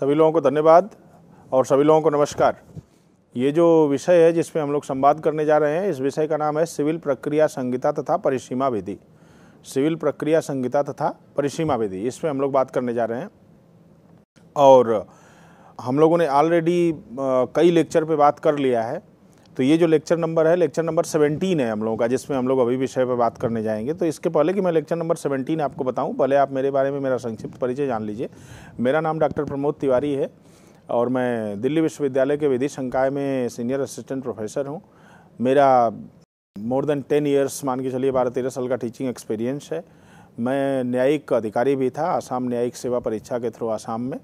सभी लोगों को धन्यवाद और सभी लोगों को नमस्कार ये जो विषय है जिसमें हम लोग संवाद करने जा रहे हैं इस विषय का नाम है सिविल प्रक्रिया संहिता तथा परिसीमा विधि सिविल प्रक्रिया संहिता तथा परिसीमा विधि इसमें हम लोग बात करने जा रहे हैं और हम लोगों ने ऑलरेडी कई लेक्चर पे बात कर लिया है तो ये जो लेक्चर नंबर है लेक्चर नंबर सेवेंटीन है हम लोगों का जिसमें हम लोग अभी विषय पर बात करने जाएंगे तो इसके पहले कि मैं लेक्चर नंबर सेवेंटीन आपको बताऊँ पहले आप मेरे बारे में मेरा संक्षिप्त परिचय जान लीजिए मेरा नाम डॉक्टर प्रमोद तिवारी है और मैं दिल्ली विश्वविद्यालय के विधि संकाय में सीनियर असिस्टेंट प्रोफेसर हूँ मेरा मोर देन टेन ईयर्स मान के चलिए बारह तेरह साल का टीचिंग एक्सपीरियंस है मैं न्यायिक अधिकारी भी था आसाम न्यायिक सेवा परीक्षा के थ्रू आसाम में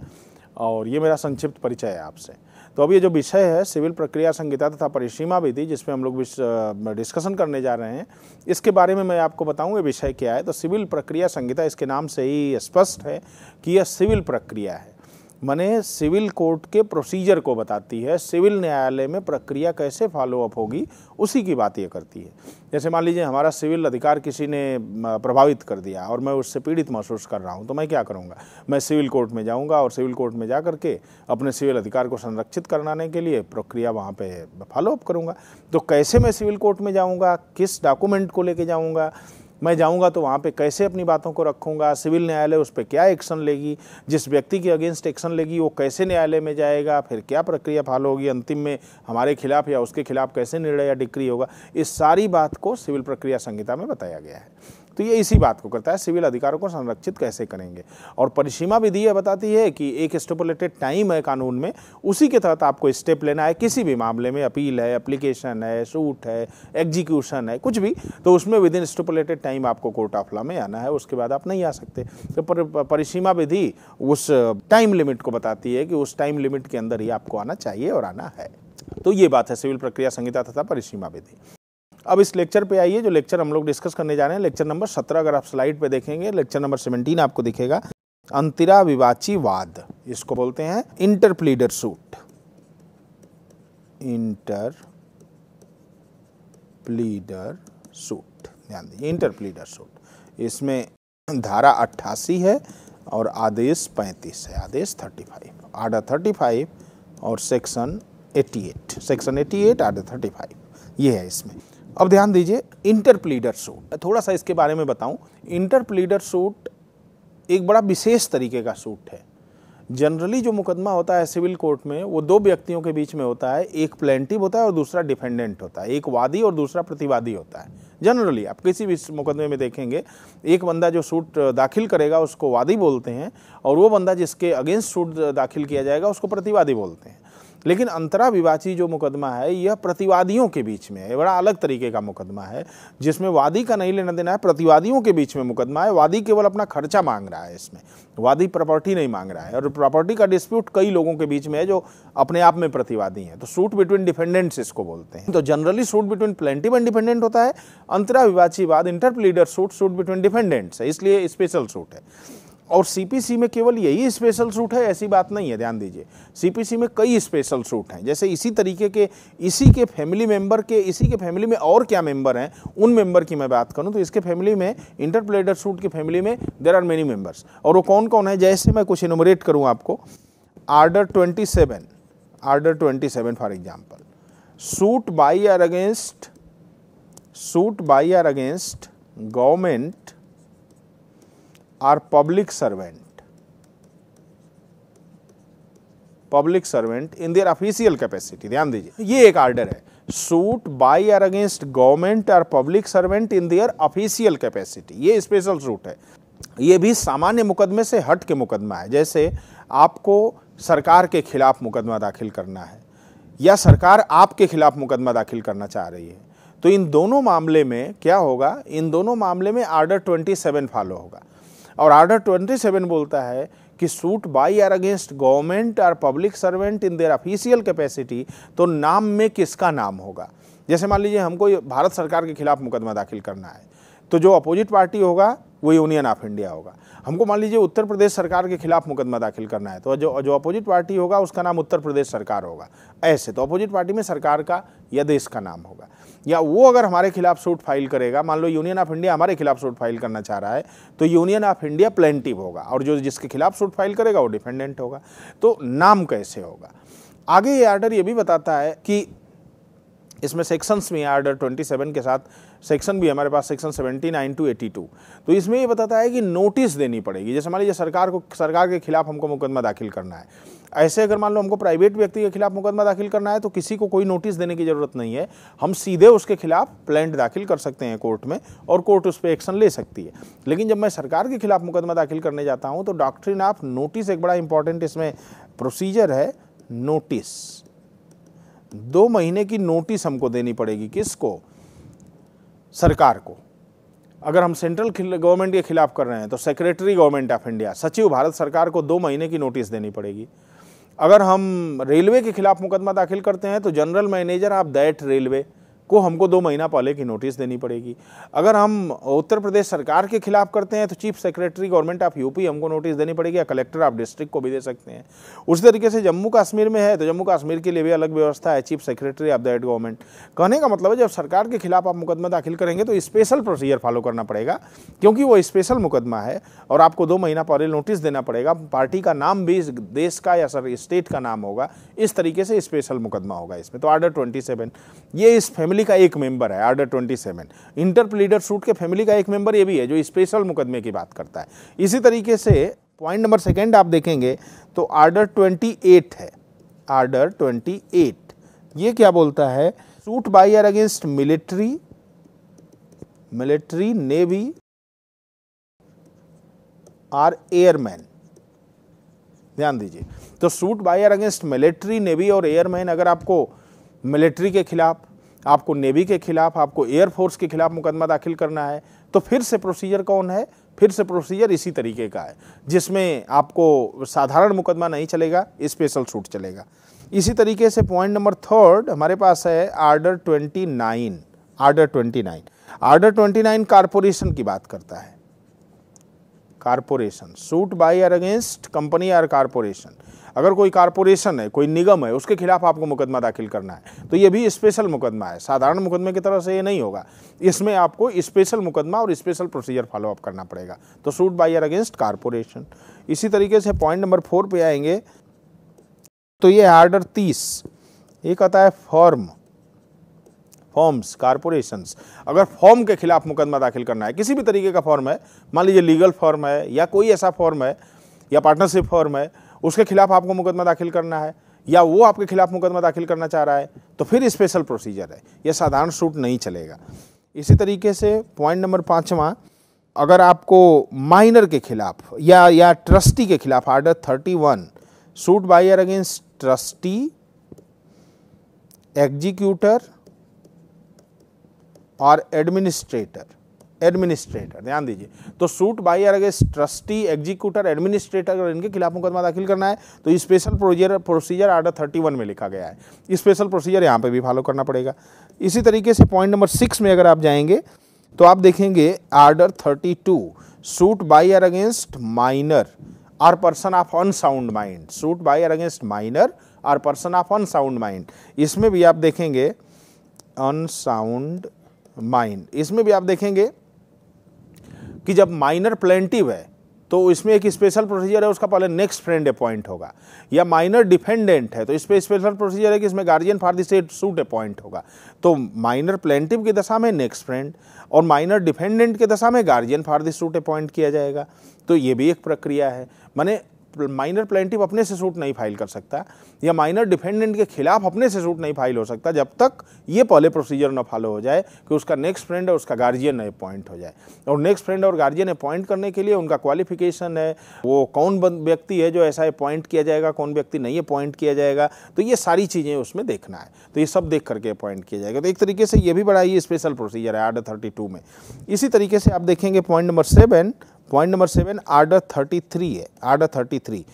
और ये मेरा संक्षिप्त परिचय है आपसे तो अब ये जो विषय है सिविल प्रक्रिया संहिता तथा परिसीमा विधि जिसमें हम लोग डिस्कशन करने जा रहे हैं इसके बारे में मैं आपको बताऊँ ये विषय क्या है तो सिविल प्रक्रिया संहिता इसके नाम से ही स्पष्ट है कि यह सिविल प्रक्रिया है मैंने सिविल कोर्ट के प्रोसीजर को बताती है सिविल न्यायालय में प्रक्रिया कैसे फॉलोअप होगी उसी की बात ये करती है जैसे मान लीजिए हमारा सिविल अधिकार किसी ने प्रभावित कर दिया और मैं उससे पीड़ित महसूस कर रहा हूँ तो मैं क्या करूँगा मैं सिविल कोर्ट में जाऊँगा और सिविल कोर्ट में जा करके अपने सिविल अधिकार को संरक्षित कराने के लिए प्रक्रिया वहाँ पर फॉलोअप करूँगा तो कैसे मैं सिविल कोर्ट में जाऊँगा किस डॉक्यूमेंट को लेके जाऊँगा मैं जाऊंगा तो वहाँ पे कैसे अपनी बातों को रखूंगा सिविल न्यायालय उस पर क्या एक्शन लेगी जिस व्यक्ति के अगेंस्ट एक्शन लेगी वो कैसे न्यायालय में जाएगा फिर क्या प्रक्रिया फॉलो होगी अंतिम में हमारे खिलाफ या उसके खिलाफ कैसे निर्णय या डिक्री होगा इस सारी बात को सिविल प्रक्रिया संहिता में बताया गया है तो ये इसी बात को करता है सिविल अधिकारों को संरक्षित कैसे करेंगे और परिसीमा विधि यह बताती है कि एक स्टिपुलेटेड टाइम है कानून में उसी के तहत आपको स्टेप लेना है किसी भी मामले में अपील है अप्लीकेशन है सूट है एग्जीक्यूशन है कुछ भी तो उसमें विद इन स्टेपुलेटेड टाइम आपको कोर्ट ऑफ लॉ में आना है उसके बाद आप नहीं आ सकते तो परिसीमा विधि उस टाइम लिमिट को बताती है कि उस टाइम लिमिट के अंदर ही आपको आना चाहिए और आना है तो ये बात है सिविल प्रक्रिया संहिता तथा परिसीमा विधि अब इस लेक्चर पे आइए जो लेक्चर हम लोग डिस्कस करने जा रहे हैं लेक्चर नंबर सत्रह अगर आप स्लाइड पे देखेंगे लेक्चर नंबर सेवनटीन आपको दिखेगा अंतरा विवाची वाद इसको बोलते हैं interpleader suit interpleader suit ध्यान दीजिए इंटर प्लीडर सूट इसमें धारा अट्ठासी है और आदेश पैंतीस है आदेश थर्टी फाइव आर्डर फाइव और section eighty eight section eighty eight order five ये है इसमें अब ध्यान दीजिए इंटरप्लीडर सूट थोड़ा सा इसके बारे में बताऊं इंटरप्लीडर सूट एक बड़ा विशेष तरीके का सूट है जनरली जो मुकदमा होता है सिविल कोर्ट में वो दो व्यक्तियों के बीच में होता है एक प्लेंटिव होता है और दूसरा डिफेंडेंट होता है एक वादी और दूसरा प्रतिवादी होता है जनरली आप किसी भी मुकदमे में देखेंगे एक बंदा जो सूट दाखिल करेगा उसको वादी बोलते हैं और वो बंदा जिसके अगेंस्ट सूट दाखिल किया जाएगा उसको प्रतिवादी बोलते हैं लेकिन अंतरा विवाची जो मुकदमा है यह प्रतिवादियों के बीच में है बड़ा अलग तरीके का मुकदमा है जिसमें वादी का नहीं लेना देना है प्रतिवादियों के बीच में मुकदमा है वादी केवल अपना खर्चा मांग रहा है इसमें वादी प्रॉपर्टी नहीं मांग रहा है और प्रॉपर्टी का डिस्प्यूट कई लोगों के बीच में है जो अपने आप में प्रतिवादी हैं तो सूट बिटवीन डिफेंडेंट्स इसको बोलते हैं तो generally suit between plaintiff and defendant होता है अंतरा विवाची वाद interpleader suit suit between defendants है इसलिए स्पेशल सूट है और सीपीसी में केवल यही स्पेशल सूट है ऐसी बात नहीं है ध्यान दीजिए सीपीसी में कई स्पेशल सूट हैं जैसे इसी तरीके के इसी के फैमिली मेंबर के इसी के फैमिली में और क्या मेंबर हैं उन मेंबर की मैं बात करूं तो इसके फैमिली में इंटरप्लेडर सूट की फैमिली में देर आर मेनी मेंबर्स और वो कौन कौन है जैसे मैं कुछ इनोमरेट करूँ आपको order twenty seven order twenty seven for example suit by or against suit by or against government are public servant public servant in their official capacity ध्यान दीजिए ये एक आर्डर है suit by or against government और public servant in their official capacity ये special suit है ये भी सामान्य मुकदमे से हट के मुकदमा है जैसे आपको सरकार के खिलाफ मुकदमा दाखिल करना है या सरकार आपके खिलाफ मुकदमा दाखिल करना चाह रही है तो इन दोनों मामले में क्या होगा इन दोनों मामले में आर्डर 27 फॉलो होगा और आर्डर 27 बोलता है कि suit by or against government और public servant in their official capacity तो नाम में किसका नाम होगा जैसे मान लीजिए हमको भारत सरकार के खिलाफ मुकदमा दाखिल करना है तो जो अपोजिट पार्टी होगा वो यूनियन ऑफ इंडिया होगा हमको मान लीजिए उत्तर प्रदेश सरकार के खिलाफ मुकदमा दाखिल करना है तो जो जो अपोजिट पार्टी होगा उसका नाम उत्तर प्रदेश सरकार होगा ऐसे तो अपोजिट पार्टी में सरकार का या देश का नाम होगा या वो अगर हमारे खिलाफ सूट फाइल करेगा मान लो यूनियन ऑफ इंडिया हमारे खिलाफ सूट फाइल करना चाह रहा है तो यूनियन ऑफ इंडिया प्लेंटिव होगा और जो जिसके खिलाफ सूट फाइल करेगा वो डिफेंडेंट होगा तो नाम कैसे होगा आगे ये आर्डर ये भी बताता है कि इसमें सेक्शंस भी हैं आर्डर 27 के साथ सेक्शन भी हमारे पास सेक्शन 79 टू 82 तो इसमें ये बताता है कि नोटिस देनी पड़ेगी जैसे मान लीजिए सरकार को सरकार के खिलाफ हमको मुकदमा दाखिल करना है ऐसे अगर मान लो हमको प्राइवेट व्यक्ति के खिलाफ मुकदमा दाखिल करना है तो किसी को कोई नोटिस देने की ज़रूरत नहीं है हम सीधे उसके खिलाफ प्लेंट दाखिल कर सकते हैं कोर्ट में और कोर्ट उस पर एक्शन ले सकती है लेकिन जब मैं सरकार के खिलाफ मुकदमा दाखिल करने जाता हूँ तो डॉक्ट्रिन ऑफ नोटिस एक बड़ा इंपॉर्टेंट इसमें प्रोसीजर है नोटिस दो महीने की नोटिस हमको देनी पड़ेगी किसको सरकार को अगर हम सेंट्रल गवर्नमेंट के खिलाफ कर रहे हैं तो सेक्रेटरी गवर्नमेंट ऑफ इंडिया सचिव भारत सरकार को दो महीने की नोटिस देनी पड़ेगी अगर हम रेलवे के खिलाफ मुकदमा दाखिल करते हैं तो general manager of that railway को हमको दो महीना पहले की नोटिस देनी पड़ेगी अगर हम उत्तर प्रदेश सरकार के खिलाफ करते हैं तो chief secretary government of UP हमको नोटिस देनी पड़ेगी या कलेक्टर ऑफ डिस्ट्रिक्ट को भी दे सकते हैं उस तरीके से जम्मू कश्मीर में है तो जम्मू कश्मीर के लिए भी अलग व्यवस्था है chief secretary of that government कहने का मतलब है जब सरकार के खिलाफ आप मुकदमा दाखिल करेंगे तो स्पेशल प्रोसीजर फॉलो करना पड़ेगा क्योंकि वो स्पेशल मुकदमा है और आपको दो महीना पहले नोटिस देना पड़ेगा पार्टी का नाम भी देश का या सर स्टेट का नाम होगा इस तरीके से स्पेशल मुकदमा होगा इसमें तो आर्डर ट्वेंटी ये इस फैमिली फैमिली का एक मेंबर है आर्डर 27 इंटर प्लीडर सूट के फैमिली का एक मेंबर ये भी है जो स्पेशल मुकदमे की बात करता है इसी तरीके से पॉइंट नंबर सेकेंड आप देखेंगे तो आर्डर 28 है आर्डर 28 ये क्या बोलता है suit by or against military military navy or airman ध्यान दीजिए तो suit by or against military navy और एयरमैन अगर आपको मिलिट्री के खिलाफ आपको नेवी के खिलाफ आपको एयरफोर्स के खिलाफ मुकदमा दाखिल करना है तो फिर से प्रोसीजर कौन है फिर से प्रोसीजर इसी तरीके का है जिसमें आपको साधारण मुकदमा नहीं चलेगा स्पेशल सूट चलेगा इसी तरीके से पॉइंट नंबर थर्ड हमारे पास है order twenty nine order twenty nine order twenty nine corporation की बात करता है corporation suit by or against company or corporation अगर कोई कारपोरेशन है कोई निगम है उसके खिलाफ आपको मुकदमा दाखिल करना है तो ये भी स्पेशल मुकदमा है साधारण मुकदमे की तरह से ये नहीं होगा इसमें आपको स्पेशल मुकदमा और स्पेशल प्रोसीजर फॉलोअप करना पड़ेगा तो सूट बायर अगेंस्ट कारपोरेशन इसी तरीके से पॉइंट नंबर फोर पे आएंगे तो ये आर्डर तीस ये कहता है फॉर्म फॉर्म्स कारपोरेशंस अगर फॉर्म के खिलाफ मुकदमा दाखिल करना है किसी भी तरीके का फॉर्म है मान लीजिए लीगल फॉर्म है या कोई ऐसा फॉर्म है या पार्टनरशिप फॉर्म है उसके खिलाफ आपको मुकदमा दाखिल करना है या वो आपके खिलाफ मुकदमा दाखिल करना चाह रहा है तो फिर स्पेशल प्रोसीजर है यह साधारण सूट नहीं चलेगा इसी तरीके से पॉइंट नंबर पाँचवा अगर आपको माइनर के खिलाफ या या ट्रस्टी के खिलाफ order thirty one suit by or against trustee executor और एडमिनिस्ट्रेटर एडमिनिस्ट्रेटर ध्यान दीजिए तो सूट बाई अगर अगेंस्ट ट्रस्टी एग्जीक्यूटर एडमिनिस्ट्रेटर अगर इनके खिलाफ मुकदमा दाखिल करना है तो special procedure procedure order thirty one में लिखा गया है स्पेशल प्रोसीजर यहाँ पे भी फॉलो करना पड़ेगा इसी तरीके से पॉइंट नंबर सिक्स में अगर आप जाएंगे तो आप देखेंगे order thirty two suit by or against minor or person of unsound mind suit by or against minor or person of unsound mind इसमें भी आप देखेंगे अनसाउंड माइंड इसमें भी आप देखेंगे कि जब माइनर प्लेंटिव है तो इसमें एक स्पेशल प्रोसीजर है उसका पहले नेक्स्ट फ्रेंड अपॉइंट होगा या माइनर डिफेंडेंट है तो इस पर स्पेशल प्रोसीजर है कि इसमें guardian for the said suit appoint होगा तो माइनर प्लेंटिव की दशा में नेक्स्ट फ्रेंड और माइनर डिफेंडेंट की दशा में guardian for the suit appoint किया जाएगा तो ये भी एक प्रक्रिया है माने माइनर प्लेंटिव अपने से सूट नहीं फाइल कर सकता या माइनर डिफेंडेंट के खिलाफ अपने से सूट नहीं फाइल हो सकता जब तक ये पहले प्रोसीजर ना फॉलो हो जाए कि उसका नेक्स्ट फ्रेंड और उसका गार्जियन अपॉइंट हो जाए और नेक्स्ट फ्रेंड और गार्जियन अपॉइंट करने के लिए उनका क्वालिफिकेशन है वो कौन व्यक्ति है जो ऐसा अपॉइंट किया जाएगा कौन व्यक्ति नहीं अपॉइंट किया जाएगा तो ये सारी चीज़ें उसमें देखना है तो ये सब देख करके अपॉइंट किया जाएगा तो एक तरीके से ये भी बड़ा ही स्पेशल प्रोसीजर है आर्डर थर्टी में इसी तरीके से आप देखेंगे point number seven point number seven order thirty three है order thirty three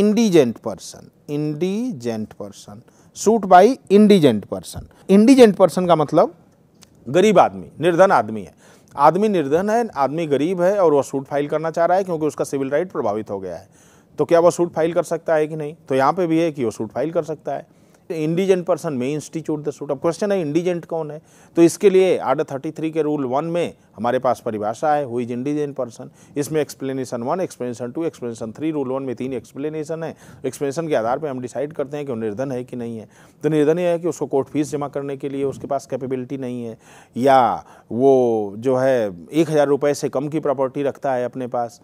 indigent person indigent person suit by indigent person indigent person का मतलब गरीब आदमी निर्धन आदमी है आदमी निर्धन है आदमी गरीब है और वह सूट फाइल करना चाह रहा है क्योंकि उसका सिविल राइट प्रभावित हो गया है तो क्या वह सूट फाइल कर सकता है कि नहीं तो यहाँ पे भी है कि वह सूट फाइल कर सकता है सकते हैं इंडिजेंट पर्सन में institute the suit of question है इंडिजेंट कौन है तो इसके लिए आर्डर थर्टी थ्री के रूल वन में हमारे पास परिभाषा है हु इज इंडिजेंट पर्सन इसमें explanation one explanation two explanation three rule one में तीन एक्सप्लेनेशन है एक्सप्लेनेशन के आधार पर हम डिसाइड करते हैं कि वो निर्धन है कि नहीं है तो निर्धन यह है कि उसको कोर्ट फीस जमा करने के लिए उसके पास कैपेबिलिटी नहीं है या वो जो है एक हज़ार रुपये से कम की प्रॉपर्टी रखता है अपने पास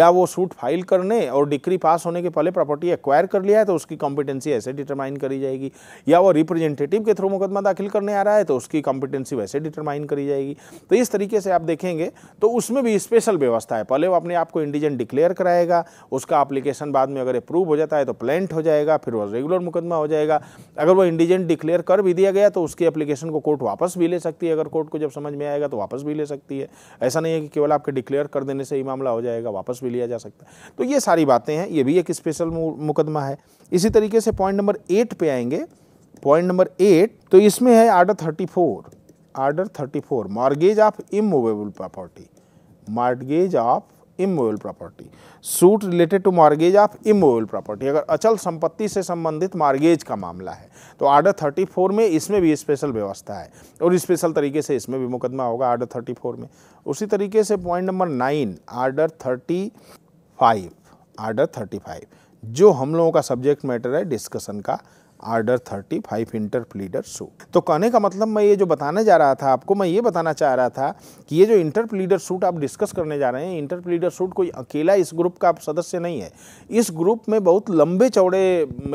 या वो सूट फाइल करने और डिग्री पास होने के पहले प्रॉपर्टी एक्वायर कर लिया है तो उसकी कॉम्पिटेंसी ऐसे डिटरमाइन करी जाएगी या वो रिप्रेजेंटेटिव के थ्रू मुकदमा दाखिल करने आ रहा है तो उसकी कॉम्पिटेंसी वैसे डिटरमाइन करी जाएगी तो इस तरीके से आप देखेंगे तो उसमें भी स्पेशल व्यवस्था है पहले वो अपने आप को इंडिजेंट डिक्लेयर कराएगा उसका अप्लीकेशन बाद में अगर अप्रूव हो जाता है तो प्लेंट हो जाएगा फिर वो रेगुलर मुकदमा हो जाएगा अगर वो इंडिजेंट डिक्लेयर कर भी दिया गया तो उसकी एप्लीकेशन को कोर्ट वापस भी ले सकती है अगर कोर्ट को जब समझ में आएगा तो वापस भी ले सकती है ऐसा नहीं है कि केवल आपके डिक्लेयर कर देने से ही मामला हो जाएगा वापस भी लिया जा सकता है तो ये सारी बातें हैं ये भी एक स्पेशल मुकदमा है इसी तरीके से पॉइंट नंबर एट पे आएंगे पॉइंट नंबर एट तो इसमें है order thirty four order thirty four mortgage of immovable property mortgage of immovable property suit related to mortgage of immovable property अगर अचल संपत्ति से संबंधित मॉर्गेज का मामला है तो आर्डर थर्टी फोर में इसमें भी स्पेशल व्यवस्था है और स्पेशल तरीके से इसमें भी मुकदमा होगा आर्डर थर्टी फोर में उसी तरीके से point number nine order thirty five order thirty five जो हम लोगों का सब्जेक्ट मैटर है डिस्कशन का आर्डर 35 फाइव इंटर प्लीडर तो कहने का मतलब मैं ये जो बताने जा रहा था आपको मैं ये बताना चाह रहा था कि ये जो इंटर प्लीडर सूट आप डिस्कस करने जा रहे हैं इंटर प्लीडर सूट कोई अकेला इस ग्रुप का आप सदस्य नहीं है इस ग्रुप में बहुत लंबे चौड़े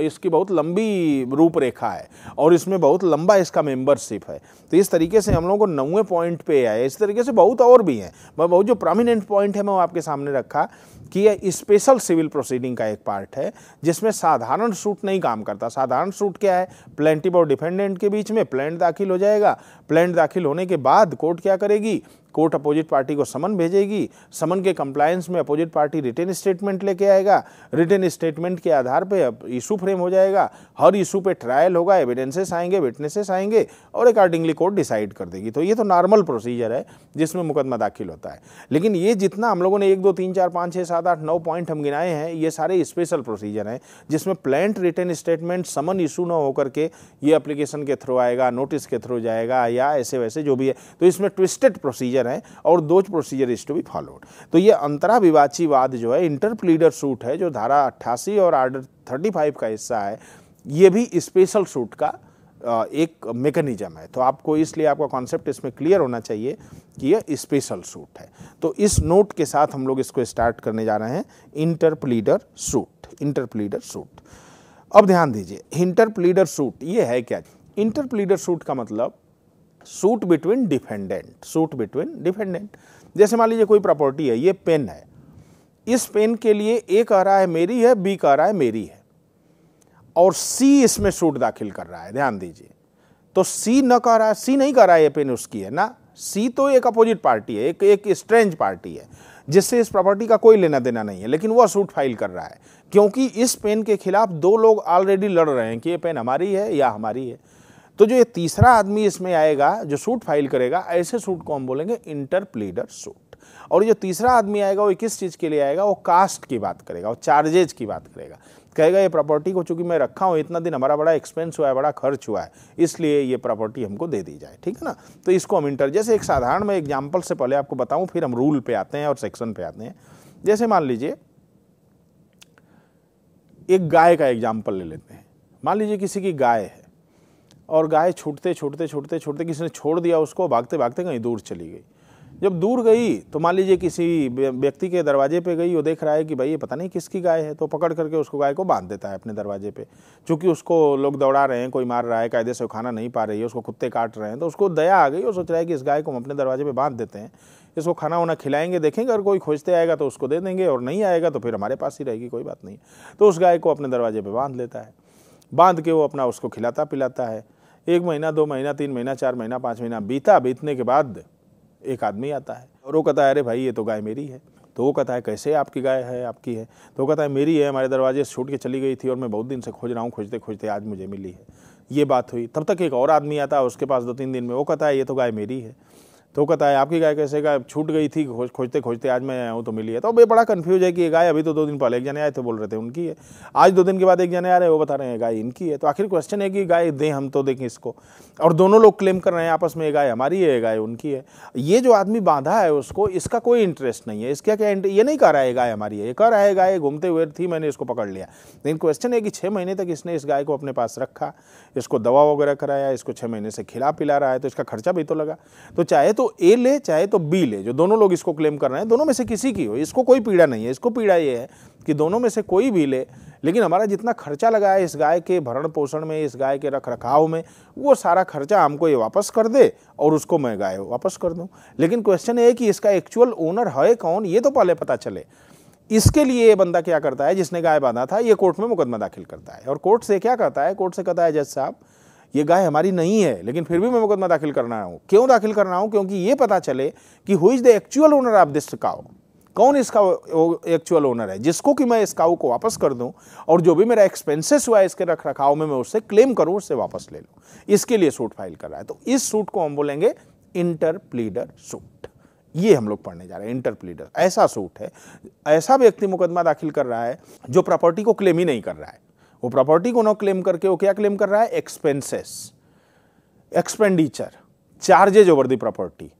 इसकी बहुत लंबी रूपरेखा है और इसमें बहुत लंबा इसका मेंबरशिप है तो इस तरीके से हम लोगों को नवे पॉइंट पे आए इस तरीके से बहुत और भी हैं मैं बहुत जो प्रोमिनेंट पॉइंट है मैं वो आपके सामने रखा कि यह स्पेशल सिविल प्रोसीडिंग का एक पार्ट है जिसमें साधारण सूट नहीं काम करता साधारण सूट क्या है प्लेंटिव और डिफेंडेंट के बीच में प्लेंट दाखिल हो जाएगा प्लेंट दाखिल होने के बाद कोर्ट क्या करेगी कोर्ट अपोजिट पार्टी को समन भेजेगी समन के कंप्लायंस में अपोजिट पार्टी रिटर्न स्टेटमेंट लेके आएगा रिटर्न स्टेटमेंट के आधार पर इशू फ्रेम हो जाएगा हर इशू पे ट्रायल होगा एविडेंसेस आएंगे विटनेसेस आएंगे और अकॉर्डिंगली कोर्ट डिसाइड कर देगी तो ये तो नॉर्मल प्रोसीजर है जिसमें मुकदमा दाखिल होता है लेकिन ये जितना हम लोगों ने एक दो तीन चार पाँच छः सात आठ नौ पॉइंट हम गिनाए हैं ये सारे स्पेशल प्रोसीजर हैं जिसमें plaint return statement summon issue न होकर के ये अप्लीकेशन के थ्रू आएगा नोटिस के थ्रू जाएगा या ऐसे वैसे जो भी है तो इसमें ट्विस्टेड प्रोसीजर प्रोसीजर हैं और those procedure is to be followed तो ये अंतराविवाची वाद जो है इंटरप्लीडर सूट है जो धारा अट्ठासी और आर्डर थर्टी फाइव का हिस्सा है ये भी स्पेशल सूट का एक मेकनिज़म है तो आपको इसलिए आपका कॉन्सेप्ट इसमें क्लियर होना चाहिए कि यह स्पेशल सूट है तो इस नोट के साथ हम लोग इसको स्टार्ट करने जा रहे हैं इंटरप्लीडर सूट इंटरप्लीडर सूट अब ध्यान दीजिए इंटरप्लीडर सूट ये है क्या इंटरप्लीडर सूट का मतलब suit between defendant suit between defendant जैसे मान लीजिए कोई प्रॉपर्टी है ये पेन है इस पेन के लिए ए कह रहा है मेरी है बी कह रहा है मेरी है और सी इसमें सूट दाखिल कर रहा है ध्यान दीजिए तो सी न कह रहा है सी नहीं कह रहा है ये पेन उसकी है ना सी तो एक अपोजिट पार्टी है एक एक स्ट्रेंज पार्टी है जिससे इस प्रॉपर्टी का कोई लेना देना नहीं है लेकिन वह सूट फाइल कर रहा है क्योंकि इस पेन के खिलाफ दो लोग ऑलरेडी लड़ रहे हैं कि ये पेन हमारी है या हमारी है तो जो ये तीसरा आदमी इसमें आएगा जो सूट फाइल करेगा ऐसे सूट को हम बोलेंगे इंटरप्लीडर सूट और जो तीसरा आदमी आएगा वो किस चीज़ के लिए आएगा वो कास्ट की बात करेगा वो चार्जेज की बात करेगा कहेगा ये प्रॉपर्टी को चूंकि मैं रखा हूँ इतना दिन हमारा बड़ा एक्सपेंस हुआ है बड़ा खर्च हुआ है इसलिए ये प्रॉपर्टी हमको दे दी जाए ठीक है ना तो इसको हम इंटर जैसे एक साधारण मैं एग्जाम्पल से पहले आपको बताऊँ फिर हम रूल पे आते हैं और सेक्शन पे आते हैं जैसे मान लीजिए एक गाय का एग्जाम्पल ले लेते हैं मान लीजिए किसी की गाय है और गाय छूटते छूटते छूटते छूटते किसी ने छोड़ दिया उसको भागते भागते कहीं दूर चली गई जब दूर गई तो मान लीजिए किसी व्यक्ति के दरवाजे पे गई वो देख रहा है कि भाई ये पता नहीं किसकी गाय है तो पकड़ करके उसको गाय को बांध देता है अपने दरवाजे पे क्योंकि उसको लोग दौड़ा रहे हैं कोई मार रहा है कायदे से खाना नहीं पा रही है उसको कुत्ते काट रहे हैं तो उसको दया आ गई और सोच रहा है कि इस गाय को हम अपने दरवाजे पर बांध देते हैं इसको खाना वाना खिलाएंगे देखेंगे अगर कोई खोजते आएगा तो उसको दे देंगे और नहीं आएगा तो फिर हमारे पास ही रहेगी कोई बात नहीं तो उस गाय को अपने दरवाजे पर बांध लेता है बांध के वो अपना उसको खिलाता पिलाता है एक महीना दो महीना तीन महीना चार महीना पाँच महीना बीता बीतने के बाद एक आदमी आता है और वो कहता है अरे भाई ये तो गाय मेरी है तो वो कहता है कैसे आपकी गाय है आपकी है तो वो कहता है मेरी है हमारे दरवाजे से छूट के चली गई थी और मैं बहुत दिन से खोज रहा हूँ खोजते खोजते आज मुझे मिली है ये बात हुई तब तक एक और आदमी आता है उसके पास दो तीन दिन में वो कहता है ये तो गाय मेरी है तो कहता है आपकी गाय कैसे गाय छूट गई थी खोज खोजते खोजते आज मैं आया हूँ तो मिली है तो अब ये बड़ा कन्फ्यूज है कि ये गाय अभी तो दो दिन पहले एक जने आए थे बोल रहे थे उनकी है आज दो दिन के बाद एक जने आ रहे हैं वो बता रहे हैं गाय इनकी है तो आखिर क्वेश्चन है कि गाय दें हम तो देखें इसको और दोनों लोग क्लेम कर रहे हैं आपस में ये गाय हमारी है गाय उनकी है ये जो आदमी बांधा है उसको इसका कोई इंटरेस्ट नहीं है इसका क्या ये नहीं कह रहा है गाय हमारी है ये कह रहा है गाय घूमते हुए थी मैंने इसको पकड़ लिया लेकिन क्वेश्चन है कि छः महीने तक इसने इस गाय को अपने पास रखा इसको दवा वगैरह कराया इसको छः महीने से खिला पिला रहा है तो इसका खर्चा भी तो लगा तो चाहे तो ए ले चाहे तो बी ले जो दोनों लोग इसको क्लेम कर रहे हैं दोनों में से किसी की हो इसको कोई पीड़ा नहीं है इसको पीड़ा ये है कि दोनों में से कोई भी ले लेकिन हमारा जितना खर्चा लगा है इस गाय के भरण पोषण में इस गाय के रख रखाव में वो सारा खर्चा हमको ये वापस कर दे और उसको मैं गाय वापस कर दूँ लेकिन क्वेश्चन ये है कि इसका एक्चुअल ओनर है कौन ये तो पहले पता चले इसके लिए ये बंदा क्या करता है जिसने गाय बांधा था ये कोर्ट में मुकदमा दाखिल करता है और कोर्ट से क्या कहता है कोर्ट से कहता है जज साहब ये गाय हमारी नहीं है लेकिन फिर भी मैं मुकदमा दाखिल करना आया हूँ क्यों दाखिल करना हूँ क्योंकि ये पता चले कि who is the actual owner of this cow कौन इसका एक्चुअल ओनर है जिसको कि मैं इस काउ को वापस कर दूं और जो भी मेरा एक्सपेंसेस हुआ है इसके रख रखाव में मैं उससे क्लेम करूं उससे वापस ले लूँ इसके लिए सूट फाइल कर रहा है तो इस सूट को हम बोलेंगे इंटरप्लीडर सूट ये हम लोग पढ़ने जा रहे हैं इंटरप्लीडर ऐसा सूट है ऐसा व्यक्ति मुकदमा दाखिल कर रहा है जो प्रॉपर्टी को क्लेम ही नहीं कर रहा है वो प्रॉपर्टी को ना क्लेम करके वो क्या क्लेम कर रहा है expenses expenditure charges over the property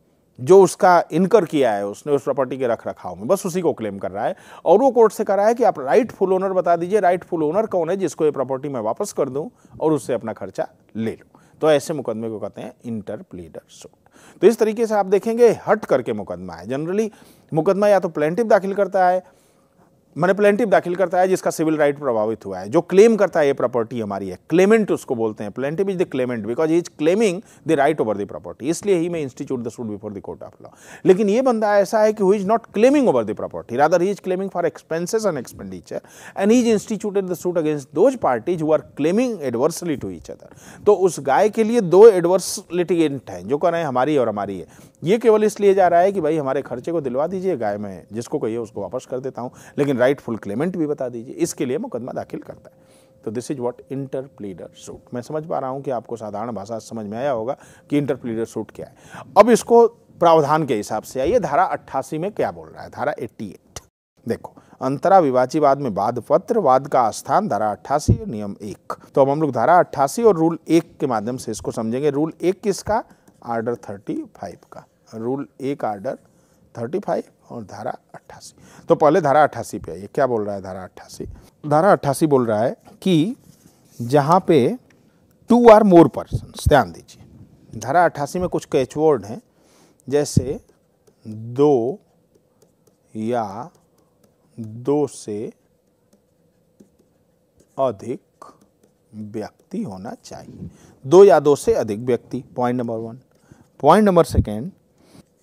जो उसका इनकर किया है उसने उस प्रॉपर्टी के रख रखाव में बस उसी को क्लेम कर रहा है और वो कोर्ट से कर रहा है कि आप राइट फुल ओनर बता दीजिए राइट फुल ओनर कौन है जिसको ये प्रॉपर्टी मैं वापस कर दूं और उससे अपना खर्चा ले लूं तो ऐसे मुकदमे को कहते हैं इंटर प्लीडर सूट तो इस तरीके से आप देखेंगे हट करके मुकदमा है जनरली मुकदमा या तो प्लेंटिव दाखिल करता है मैंने प्लेंटिव दाखिल करता है जिसका सिविल राइट प्रभावित हुआ है जो क्लेम करता है ये प्रॉपर्टी हमारी है क्लेमेंट उसको बोलते हैं plaintiff is the claimant because is claiming the right over the property इसलिए ही मैं institute the suit before the court of law लेकिन ये बंदा ऐसा है कि who is not claiming over the property rather he is claiming for expenses and expenditure and he is instituted the suit against those parties who are claiming adversely to each other तो उस गाय के लिए दो adverse litigant हैं जो कर रहे हैं हमारी और हमारी है ये केवल इसलिए जा रहा है कि भाई हमारे खर्चे को दिलवा दीजिए गाय में जिसको कहिए उसको वापस कर देता हूँ लेकिन राइटफुल क्लेमेंट भी बता दीजिए इसके लिए मुकदमा दाखिल करता है तो this is what interpleader suit मैं समझ पा रहा हूँ कि आपको साधारण भाषा समझ में आया होगा कि इंटरप्लीडर सूट क्या है अब इसको प्रावधान के हिसाब से आइए धारा अट्ठासी में क्या बोल रहा है धारा एट्टी एट देखो अंतरा विवाचीवाद में वाद पत्र वाद का स्थान धारा अट्ठासी नियम एक तो अब हम लोग धारा अट्ठासी और रूल एक के माध्यम से इसको समझेंगे रूल एक किसका आर्डर 35 का रूल एक आर्डर 35 और धारा 88 तो पहले धारा 88 पे आइए क्या बोल रहा है धारा 88 धारा 88 बोल रहा है कि जहाँ पे टू आर मोर पर्सन ध्यान दीजिए धारा 88 में कुछ कैचवर्ड हैं जैसे दो या दो से अधिक व्यक्ति होना चाहिए दो या दो से अधिक व्यक्ति point number one point number second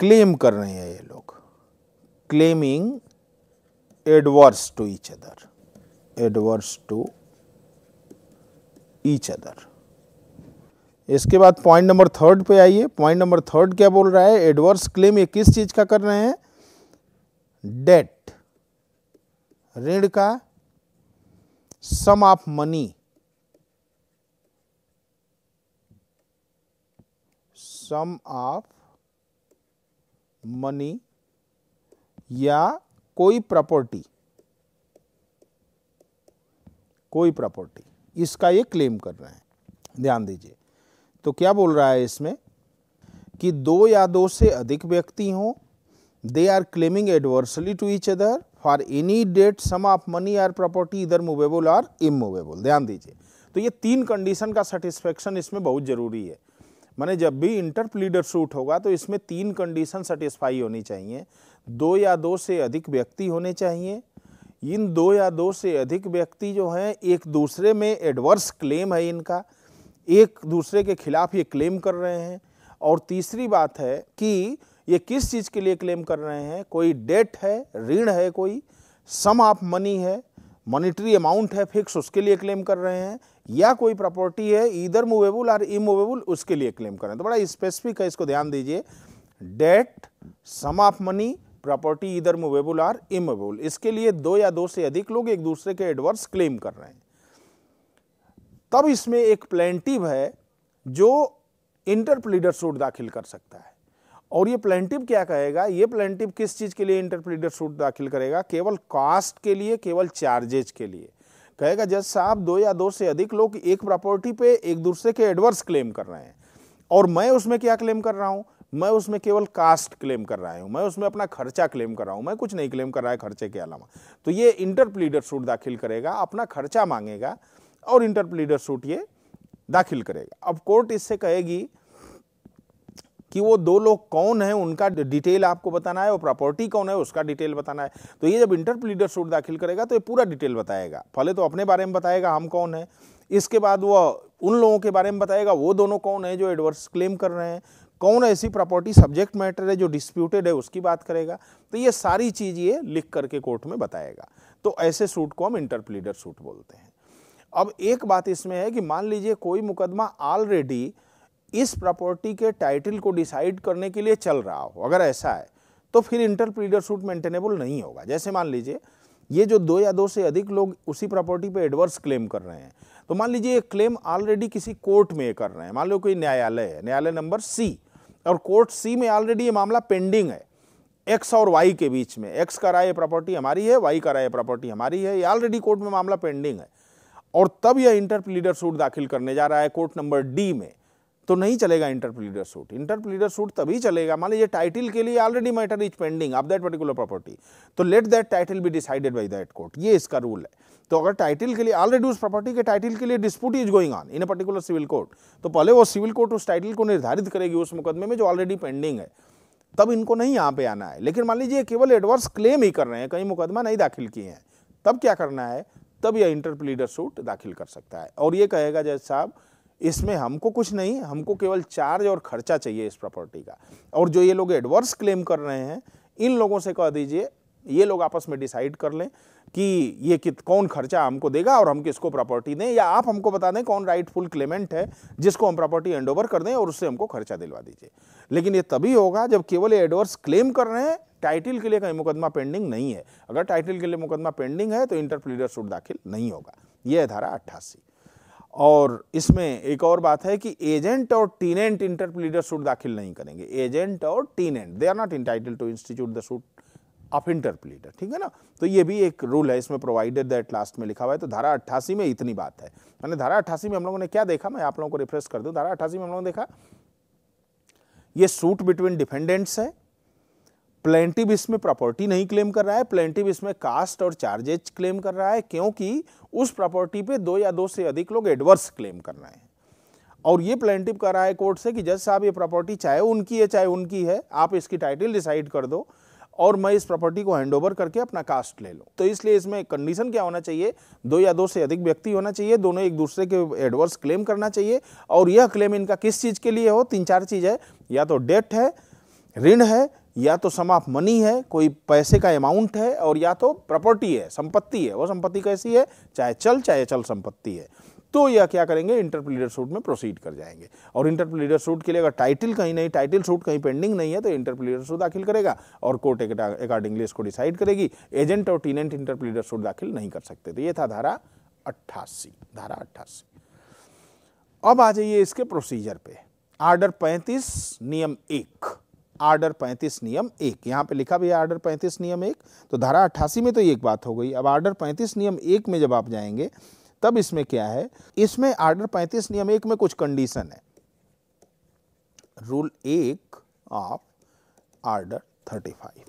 claim कर रहे हैं ये लोग claiming adverse to each other adverse to each other इसके बाद पॉइंट नंबर थर्ड पे आइए पॉइंट नंबर थर्ड क्या बोल रहा है एडवर्स क्लेम ये किस चीज़ का कर रहे हैं डेट ऋण का sum of money sum of money या कोई प्रॉपर्टी कोई प्रॉपर्टी इसका ये क्लेम कर रहे हैं ध्यान दीजिए तो क्या बोल रहा है इसमें कि दो या दो से अधिक व्यक्ति हो they are claiming adversely to each other for any debt sum of money are property either movable और इमूवेबल ध्यान दीजिए तो ये तीन कंडीशन का सेटिस्फेक्शन इसमें बहुत जरूरी है माने जब भी इंटरप्लीडर सूट होगा तो इसमें तीन कंडीशन सेटिस्फाई होनी चाहिए दो या दो से अधिक व्यक्ति होने चाहिए इन दो या दो से अधिक व्यक्ति जो हैं एक दूसरे में एडवर्स क्लेम है इनका एक दूसरे के खिलाफ ये क्लेम कर रहे हैं और तीसरी बात है कि ये किस चीज़ के लिए क्लेम कर रहे हैं कोई डेट है ऋण है कोई सम ऑफ मनी है मॉनिटरी अमाउंट है फिक्स उसके लिए क्लेम कर रहे हैं या कोई प्रॉपर्टी है इधर मूवेबल और इमूवेबल उसके लिए क्लेम करें तो बड़ा स्पेसिफिक है इसको ध्यान दीजिए debt sum of money property either movable और इमूवेबल इसके लिए दो या दो से अधिक लोग एक दूसरे के एडवर्स क्लेम कर रहे हैं तब इसमें एक प्लेंटिव है जो इंटरप्लीडर सूट दाखिल कर सकता है और ये प्लेंटिव क्या कहेगा ये प्लेंटिव किस चीज़ के लिए इंटरप्लीडर सूट दाखिल करेगा केवल कास्ट के लिए केवल चार्जेज के लिए कहेगा जज साहब दो या दो से अधिक लोग एक प्रॉपर्टी पे एक दूसरे के एडवर्स क्लेम कर रहे हैं और मैं उसमें क्या क्लेम कर रहा हूँ मैं उसमें केवल कास्ट क्लेम कर रहा हूँ मैं उसमें अपना खर्चा क्लेम कर रहा हूँ मैं कुछ नहीं क्लेम कर रहा है खर्चे के अलावा तो ये इंटरप्लीडर सूट दाखिल करेगा अपना खर्चा मांगेगा और इंटरप्लीडर सूट ये दाखिल करेगा अब कोर्ट इससे कहेगी कि वो दो लोग कौन है उनका डिटेल आपको बताना है और प्रॉपर्टी कौन है उसका डिटेल बताना है तो ये जब इंटरप्लीडर सूट दाखिल करेगा तो ये पूरा डिटेल बताएगा पहले तो अपने बारे में बताएगा हम कौन है इसके बाद वो उन लोगों के बारे में बताएगा वो दोनों कौन है जो एडवर्स क्लेम कर रहे हैं कौन ऐसी प्रॉपर्टी सब्जेक्ट मैटर है जो डिस्प्यूटेड है उसकी बात करेगा तो ये सारी चीज़ ये लिख करके कोर्ट में बताएगा तो ऐसे सूट को हम इंटरप्लीडर सूट बोलते हैं अब एक बात इसमें है कि मान लीजिए कोई मुकदमा ऑलरेडी इस प्रॉपर्टी के टाइटल को डिसाइड करने के लिए चल रहा हो अगर ऐसा है तो फिर इंटरप्रीडर सूट मेंटेनेबल नहीं होगा जैसे मान लीजिए ये जो दो या दो से अधिक लोग उसी प्रॉपर्टी पे एडवर्स क्लेम कर रहे हैं तो मान लीजिए ये क्लेम ऑलरेडी किसी कोर्ट में कर रहे हैं मान लो कोई न्यायालय है न्यायालय नंबर सी और कोर्ट सी में ऑलरेडी ये मामला पेंडिंग है एक्स और वाई के बीच में एक्स का राय प्रॉपर्टी हमारी है वाई का राय प्रॉपर्टी हमारी है ये ऑलरेडी कोर्ट में मामला पेंडिंग है और तब यह इंटरप्लीडर सूट दाखिल करने जा रहा है कोर्ट नंबर डी में तो नहीं चलेगा इंटरप्लीडर सूट इंटरप्लीडर सूट तभी चलेगा मान लीजिए टाइटल के लिए already matter is pending of that particular property तो let that title be decided by that court ये इसका रूल है तो अगर टाइटल के लिए ऑलरेडी उस प्रॉपर्टी के टाइटल के लिए dispute is going on in a particular civil court तो पहले वो सिविल कोर्ट उस टाइटल को निर्धारित करेगी उस मुकदमे में जो ऑलरेडी पेंडिंग है तब इनको नहीं यहाँ पे आना है लेकिन मान लीजिए केवल एडवर्स क्लेम ही कर रहे हैं कहीं मुकदमा नहीं दाखिल किए हैं तब क्या करना है तब यह इंटरप्लीडर सूट दाखिल कर सकता है और ये कहेगा जज साहब इसमें हमको कुछ नहीं हमको केवल चार्ज और खर्चा चाहिए इस प्रॉपर्टी का और जो ये लोग एडवर्स क्लेम कर रहे हैं इन लोगों से कह दीजिए ये लोग आपस में डिसाइड कर लें कि ये कित कौन खर्चा हमको देगा और हम किसको प्रॉपर्टी दें या आप हमको बता दें कौन राइटफुल क्लेमेंट है जिसको हम प्रॉपर्टी हैंड ओवर कर दें और उससे हमको खर्चा दिलवा दीजिए लेकिन ये तभी होगा जब केवल ये एडवर्स क्लेम कर रहे हैं टाइटल के लिए कहीं मुकदमा पेंडिंग नहीं है अगर टाइटल के लिए मुकदमा पेंडिंग है तो इंटरप्लीडर सूट दाखिल नहीं होगा यह है धारा अट्ठासी और इसमें एक और बात है कि एजेंट और टीनेंट इंटरप्लीडर सूट दाखिल नहीं करेंगे एजेंट और tenant they are not entitle to institute the suit of interpleader ठीक है ना तो ये भी एक रूल है इसमें प्रोवाइडेड दैट लास्ट में लिखा हुआ है तो धारा अट्ठासी में इतनी बात है मैंने धारा अट्ठासी में हम लोगों ने क्या देखा मैं आप लोगों को रिफ्रेश कर दू धारा अट्ठासी में हम लोगों ने देखा ये सूट बिटवीन डिफेंडेंट्स है प्लेंटिव इसमें प्रॉपर्टी नहीं क्लेम कर रहा है प्लेंटिव इसमें कास्ट और चार्जेज क्लेम कर रहा है क्योंकि उस प्रॉपर्टी पे दो या दो से अधिक लोग एडवर्स क्लेम कर रहे हैं और ये प्लेंटिव कर रहा है कोर्ट से कि जज साहब ये प्रॉपर्टी चाहे उनकी है चाहे उनकी है आप इसकी टाइटल डिसाइड कर दो और मैं इस प्रॉपर्टी को हैंड ओवर करके अपना कास्ट ले लूँ तो इसलिए इसमें कंडीशन क्या होना चाहिए दो या दो से अधिक व्यक्ति होना चाहिए दोनों एक दूसरे के एडवर्स क्लेम करना चाहिए और यह क्लेम इनका किस चीज़ के लिए हो तीन चार चीज़ है या तो डेट है ऋण है या तो सम ऑफ मनी है कोई पैसे का अमाउंट है और या तो प्रॉपर्टी है संपत्ति है वो संपत्ति कैसी है चाहे चल चाहे चल संपत्ति है तो यह क्या करेंगे इंटरप्लीडर सूट में प्रोसीड कर जाएंगे और इंटरप्लीडर सूट के लिए अगर टाइटल कहीं नहीं टाइटल सूट कहीं पेंडिंग नहीं है तो इंटरप्लीडर सूट दाखिल करेगा और कोर्ट अकॉर्डिंगली इसको डिसाइड करेगी एजेंट और टीनेंट इंटरप्लीडर सूट दाखिल नहीं कर सकते तो ये था धारा अट्ठासी धारा अट्ठासी अब आ जाइए इसके प्रोसीजर पे आर्डर पैंतीस नियम एक आर्डर 35 नियम एक यहाँ पे लिखा भी है आर्डर 35 नियम एक तो धारा अट्ठासी में तो एक बात हो गई अब आर्डर 35 नियम एक में जब आप जाएंगे तब इसमें क्या है इसमें आर्डर 35 नियम एक में कुछ कंडीशन है रूल एक ऑफ आर्डर 35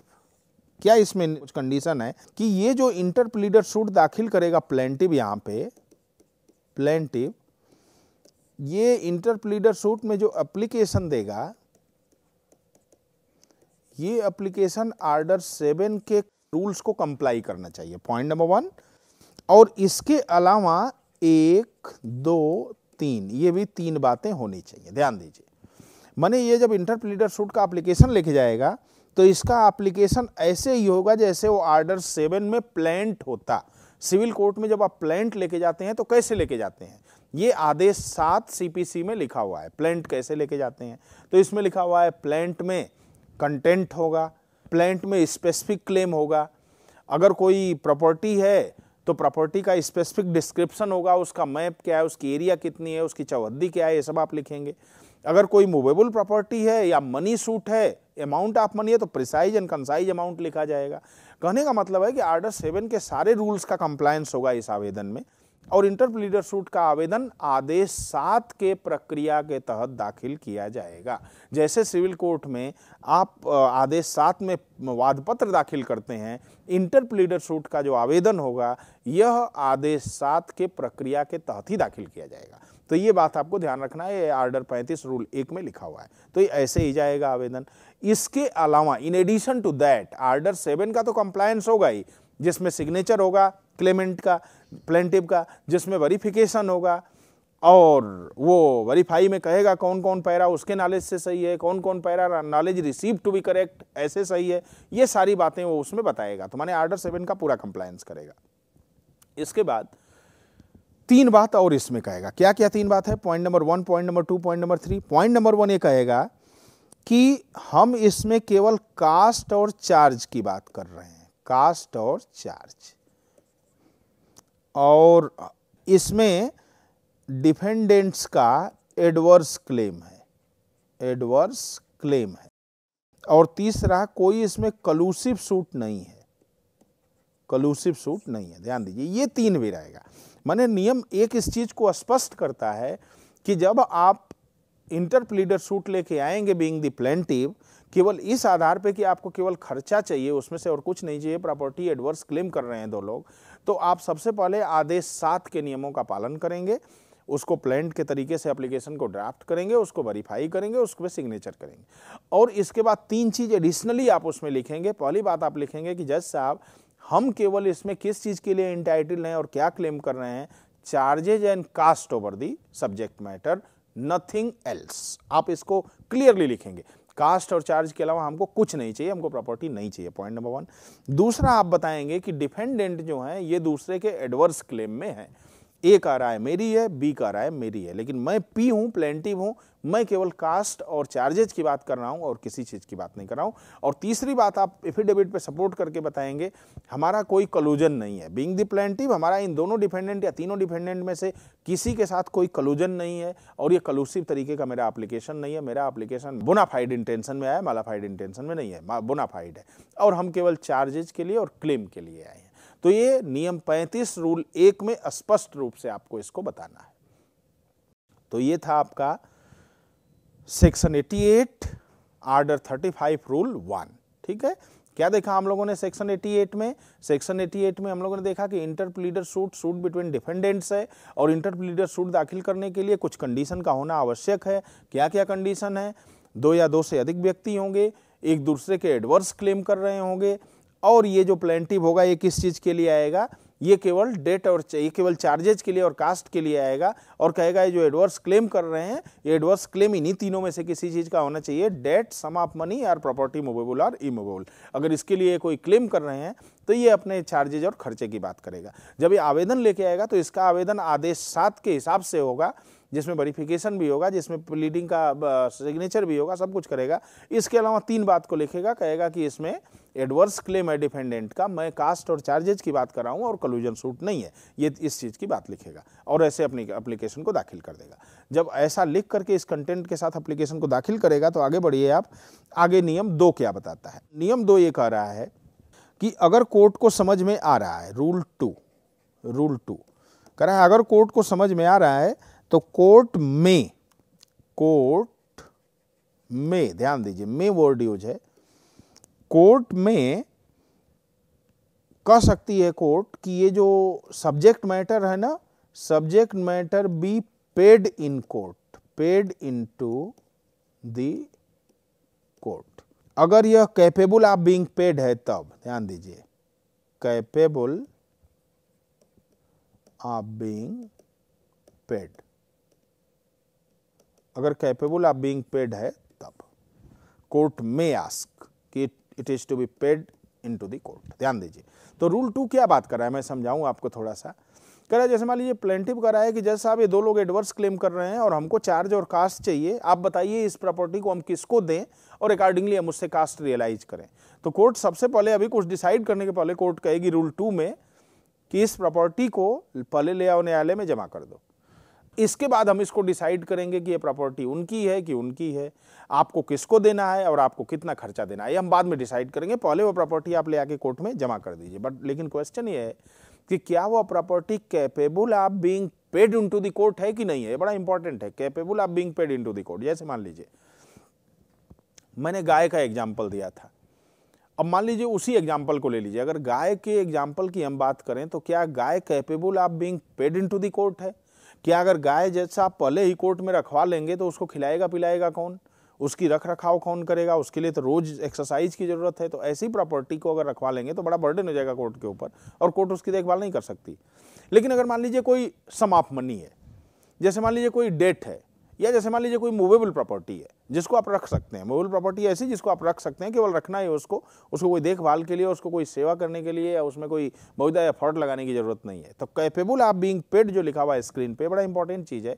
क्या इसमें कुछ कंडीशन है कि ये जो इंटरप्लीडर सूट दाखिल करेगा प्लेंटिव यहाँ पे प्लेंटिव ये इंटरप्लीडर सूट में जो एप्लीकेशन देगा ये एप्लीकेशन आर्डर सेवन के रूल्स को कंप्लाई करना चाहिए पॉइंट नंबर वन और इसके अलावा एक दो तीन ये भी तीन बातें होनी चाहिए ध्यान दीजिए मैंने ये जब इंटरप्लीटर सूट का एप्लीकेशन लेके जाएगा तो इसका एप्लीकेशन ऐसे ही होगा जैसे वो आर्डर सेवन में प्लेंट होता सिविल कोर्ट में जब आप प्लेंट लेके जाते हैं तो कैसे लेके जाते हैं ये आदेश सात सीपीसी में लिखा हुआ है प्लेंट कैसे लेके जाते हैं तो इसमें लिखा हुआ है प्लेंट में कंटेंट होगा प्लेंट में स्पेसिफिक क्लेम होगा अगर कोई प्रॉपर्टी है तो प्रॉपर्टी का स्पेसिफिक डिस्क्रिप्शन होगा उसका मैप क्या है उसकी एरिया कितनी है उसकी चौहद्दी क्या है ये सब आप लिखेंगे अगर कोई मूवेबल प्रॉपर्टी है या मनी सूट है अमाउंट ऑफ मनी है तो प्रिसाइज एंड कंसाइज अमाउंट लिखा जाएगा कहने का मतलब है कि आर्डर सेवन के सारे रूल्स का कंप्लायंस होगा इस आवेदन में और इंटरप्लीडर सूट का आवेदन आदेश सात के प्रक्रिया के तहत दाखिल किया जाएगा जैसे सिविल कोर्ट में आप आदेश सात में वाद पत्र दाखिल करते हैं इंटरप्लीडर सूट का जो आवेदन होगा यह आदेश सात के प्रक्रिया के तहत ही दाखिल किया जाएगा तो ये बात आपको ध्यान रखना है ये आर्डर पैंतीस रूल एक में लिखा हुआ है तो ये ऐसे ही जाएगा आवेदन इसके अलावा in addition to that order seven का तो कंप्लायंस होगा ही जिसमें सिग्नेचर होगा क्लेमेंट का प्लेंटिव का जिसमें वेरीफिकेशन होगा और वो वेरीफाई में कहेगा कौन कौन पैरा उसके नॉलेज से सही है कौन कौन para knowledge receive to be correct ऐसे सही है ये सारी बातें वो उसमें बताएगा तो माने आर्डर सेवन का पूरा कंप्लायंस करेगा इसके बाद तीन बात और इसमें कहेगा क्या क्या तीन बात है point number one point number two point number three point number one ये कहेगा कि हम इसमें केवल कास्ट और चार्ज की बात कर रहे हैं कास्ट और चार्ज और इसमें डिफेंडेंट्स का एडवर्स क्लेम है एडवर्स क्लेम है और तीसरा कोई इसमें कलूसिव सूट नहीं है कलूसिव सूट नहीं है ध्यान दीजिए ये तीन भी रहेगा माने नियम एक इस चीज़ को स्पष्ट करता है कि जब आप इंटरप्लीडर सूट लेके आएंगे बीइंग द प्लेंटिव केवल इस आधार पे कि आपको केवल खर्चा चाहिए उसमें से और कुछ नहीं चाहिए प्रॉपर्टी एडवर्स क्लेम कर रहे हैं दो लोग तो आप सबसे पहले आदेश सात के नियमों का पालन करेंगे उसको प्लेंट के तरीके से एप्लीकेशन को ड्राफ्ट करेंगे उसको वेरीफाई करेंगे उस पे सिग्नेचर करेंगे और इसके बाद तीन चीज़ एडिशनली आप उसमें लिखेंगे पहली बात आप लिखेंगे कि जज साहब हम केवल इसमें किस चीज़ के लिए इंटाइटल हैं और क्या क्लेम कर रहे हैं charges and cost over the subject matter nothing else आप इसको क्लियरली लिखेंगे कास्ट और चार्ज के अलावा हमको कुछ नहीं चाहिए हमको प्रॉपर्टी नहीं चाहिए पॉइंट नंबर वन दूसरा आप बताएंगे कि डिफेंडेंट जो है ये दूसरे के एडवर्स क्लेम में है ए का राय मेरी है बी का राय मेरी है लेकिन मैं पी हूँ प्लेंटिव हूँ मैं केवल कास्ट और चार्जेज की बात कर रहा हूँ और किसी चीज़ की बात नहीं कर रहा हूँ और तीसरी बात आप एफिडेविट पे सपोर्ट करके बताएंगे हमारा कोई कलूजन नहीं है बींग द प्लेंटिव हमारा इन दोनों डिफेंडेंट या तीनों डिफेंडेंट में से किसी के साथ कोई कलूजन नहीं है और ये कलूसिव तरीके का मेरा अप्लीकेशन नहीं है मेरा अप्लीकेशन बोनाफाइड इंटेंशन में आया मालाफाइड इंटेंशन में नहीं है बोनाफाइड है और हम केवल चार्जेज के लिए और क्लेम के लिए आए हैं तो ये नियम 35 रूल एक में स्पष्ट रूप से आपको इसको बताना है तो ये था आपका सेक्शन 88 आर्डर 35 रूल वन ठीक है क्या देखा हम लोगों ने सेक्शन 88 में सेक्शन 88 में हम लोगों ने देखा कि interpleader suit suit between defendants है और इंटरप्लीडर सूट दाखिल करने के लिए कुछ कंडीशन का होना आवश्यक है क्या क्या कंडीशन है दो या दो से अधिक व्यक्ति होंगे एक दूसरे के एडवर्स क्लेम कर रहे होंगे और ये जो प्लेंटिव होगा ये किस चीज़ के लिए आएगा ये केवल डेट और ये केवल चार्जेज के लिए और कास्ट के लिए आएगा और कहेगा ये जो एडवर्स क्लेम कर रहे हैं ये एडवर्स क्लेम इन्हीं तीनों में से किसी चीज़ का होना चाहिए डेट सम ऑफ मनी और प्रॉपर्टी मूवेबल और इमूवेबल अगर इसके लिए कोई क्लेम कर रहे हैं तो ये अपने चार्जेज और खर्चे की बात करेगा जब ये आवेदन लेके आएगा तो इसका आवेदन आदेश सात के हिसाब से होगा जिसमें वेरिफिकेशन भी होगा जिसमें लीडिंग का सिग्नेचर भी होगा सब कुछ करेगा इसके अलावा तीन बात को लिखेगा कहेगा कि इसमें एडवर्स क्लेम है डिफेंडेंट का मैं कास्ट और चार्जेज की बात कर रहा हूँ और कलूजन सूट नहीं है ये इस चीज़ की बात लिखेगा और ऐसे अपनी अप्लीकेशन को दाखिल कर देगा जब ऐसा लिख करके इस कंटेंट के साथ अप्लीकेशन को दाखिल करेगा तो आगे बढ़िए आप आगे नियम दो क्या बताता है नियम दो ये कह रहा है कि अगर कोर्ट को समझ में आ रहा है रूल टू रूल टू कह रहा है अगर कोर्ट को समझ में आ रहा है तो कोर्ट में कोर्ट में ध्यान दीजिए में वर्ड यूज है कोर्ट में कह सकती है कोर्ट कि ये जो सब्जेक्ट मैटर है ना subject matter be paid in court paid into the court अगर यह कैपेबल ऑफ बीइंग पेड है तब ध्यान दीजिए कैपेबल ऑफ बीइंग पेड अगर कैपेबल ऑफ बीइंग पेड है तब कोर्ट में आस्क कि it is to be paid into the court ध्यान दीजिए तो रूल टू क्या बात कर रहा है मैं समझाऊं आपको थोड़ा सा कह रहा है जैसे मान लीजिए प्लेंटिव कर रहा है कि जज साहब ये दो लोग एडवर्स क्लेम कर रहे हैं और हमको चार्ज और कास्ट चाहिए आप बताइए इस प्रॉपर्टी को हम किसको दें और अकॉर्डिंगली हम उससे कास्ट रियलाइज करें तो कोर्ट सबसे पहले अभी कुछ डिसाइड करने के पहले कोर्ट कहेगी रूल टू में कि इस प्रॉपर्टी को पहले ले आओ न्यायालय में जमा कर दो इसके बाद हम इसको डिसाइड करेंगे कि ये प्रॉपर्टी उनकी है कि उनकी है आपको किसको देना है और आपको कितना खर्चा देना है ये हम बाद में डिसाइड करेंगे पहले वो प्रॉपर्टी आप ले आके कोर्ट में जमा कर दीजिए बट लेकिन क्वेश्चन ये है कि क्या वो property capable of being paid into court है कि नहीं है ये बड़ा इंपॉर्टेंट है capable of being paid into court जैसे मान लीजिए मैंने गाय का एग्जाम्पल दिया था अब मान लीजिए उसी एग्जाम्पल को ले लीजिए अगर गाय के एग्जाम्पल की हम बात करें तो क्या गाय capable of being paid into court है कि अगर गाय जैसा पहले ही कोर्ट में रखवा लेंगे तो उसको खिलाएगा पिलाएगा कौन उसकी रख रखाव कौन करेगा उसके लिए तो रोज़ एक्सरसाइज की ज़रूरत है तो ऐसी प्रॉपर्टी को अगर रखवा लेंगे तो बड़ा बर्डन हो जाएगा कोर्ट के ऊपर और कोर्ट उसकी देखभाल नहीं कर सकती लेकिन अगर मान लीजिए कोई समापमनी है जैसे मान लीजिए कोई डेट है या जैसे मान लीजिए कोई मूवेबल प्रॉपर्टी है जिसको आप रख सकते हैं मूवेबल प्रॉपर्टी ऐसी जिसको आप रख सकते हैं केवल रखना ही उसको उसको कोई देखभाल के लिए उसको कोई सेवा करने के लिए या उसमें कोई मौजूदा एफर्ट लगाने की जरूरत नहीं है तो कैपेबल आप बींग पेड जो लिखा हुआ है स्क्रीन पर बड़ा इंपॉर्टेंट चीज़ है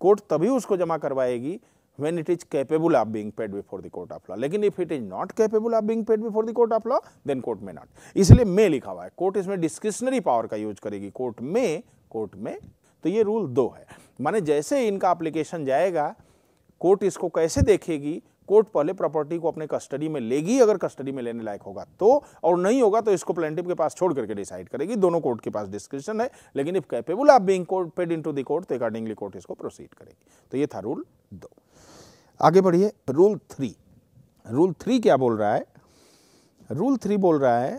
कोर्ट तभी उसको जमा करवाएगी when it is capable of being paid before the court of law लेकिन if it is not capable of being paid before the court of law then court में नॉट इसलिए में लिखा हुआ है कोर्ट इसमें डिस्क्रिशनरी पावर का use करेगी कोर्ट में कोर्ट में तो ये रूल दो है माने जैसे इनका अप्लीकेशन जाएगा कोर्ट इसको कैसे देखेगी कोर्ट पहले प्रॉपर्टी को अपने कस्टडी में लेगी अगर कस्टडी में लेने लायक होगा तो और नहीं होगा तो इसको प्लेंटिव के पास छोड़ करके डिसाइड करेगी दोनों कोर्ट के पास डिस्क्रिप्शन है लेकिन इफ कैपेबल आप being court paid into court तो अकॉर्डिंगली कोर्ट इसको प्रोसीड करेगी तो ये था रूल दो आगे बढ़िए रूल थ्री रूल थ्री क्या बोल रहा है रूल थ्री बोल रहा है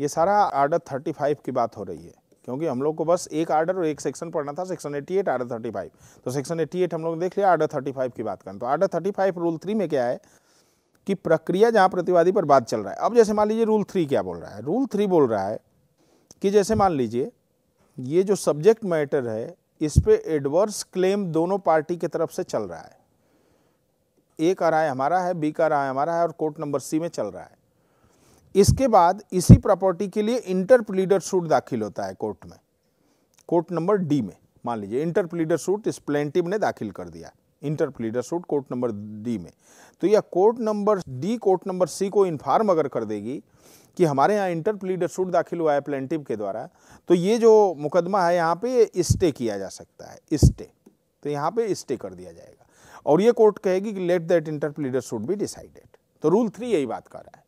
ये सारा आर्डर थर्टी फाइव की बात हो रही है क्योंकि हम लोग को बस एक आर्डर और एक सेक्शन पढ़ना था सेक्शन 88 आर्डर फाइव तो सेक्शन 88 हम लोग देख लिया आर्डर 35 की बात करें तो आर्डर 35 रूल थ्री में क्या है कि प्रक्रिया जहाँ प्रतिवादी पर बात चल रहा है अब जैसे मान लीजिए रूल थ्री क्या बोल रहा है रूल थ्री बोल रहा है कि जैसे मान लीजिए ये जो सब्जेक्ट मैटर है इस पर एडवर्स क्लेम दोनों पार्टी की तरफ से चल रहा है ए का राय हमारा है बी का राय हमारा है और कोर्ट नंबर सी में चल रहा है इसके बाद इसी प्रॉपर्टी के लिए इंटरप्लीडर सूट दाखिल होता है कोर्ट में कोर्ट नंबर डी में मान लीजिए इंटरप्लीडर सूट इस प्लेंटिव ने दाखिल कर दिया interpleader suit court number D में तो यह court number D court number C को इन्फॉर्म अगर कर देगी कि हमारे यहाँ इंटरप्लीडर सूट दाखिल हुआ है प्लेंटिव के द्वारा तो ये जो मुकदमा है यहाँ पे स्टे किया जा सकता है स्टे तो यहाँ पे स्टे कर दिया जाएगा और ये कोर्ट कहेगी कि let that interpleader suit be decided तो रूल थ्री यही बात कर रहा है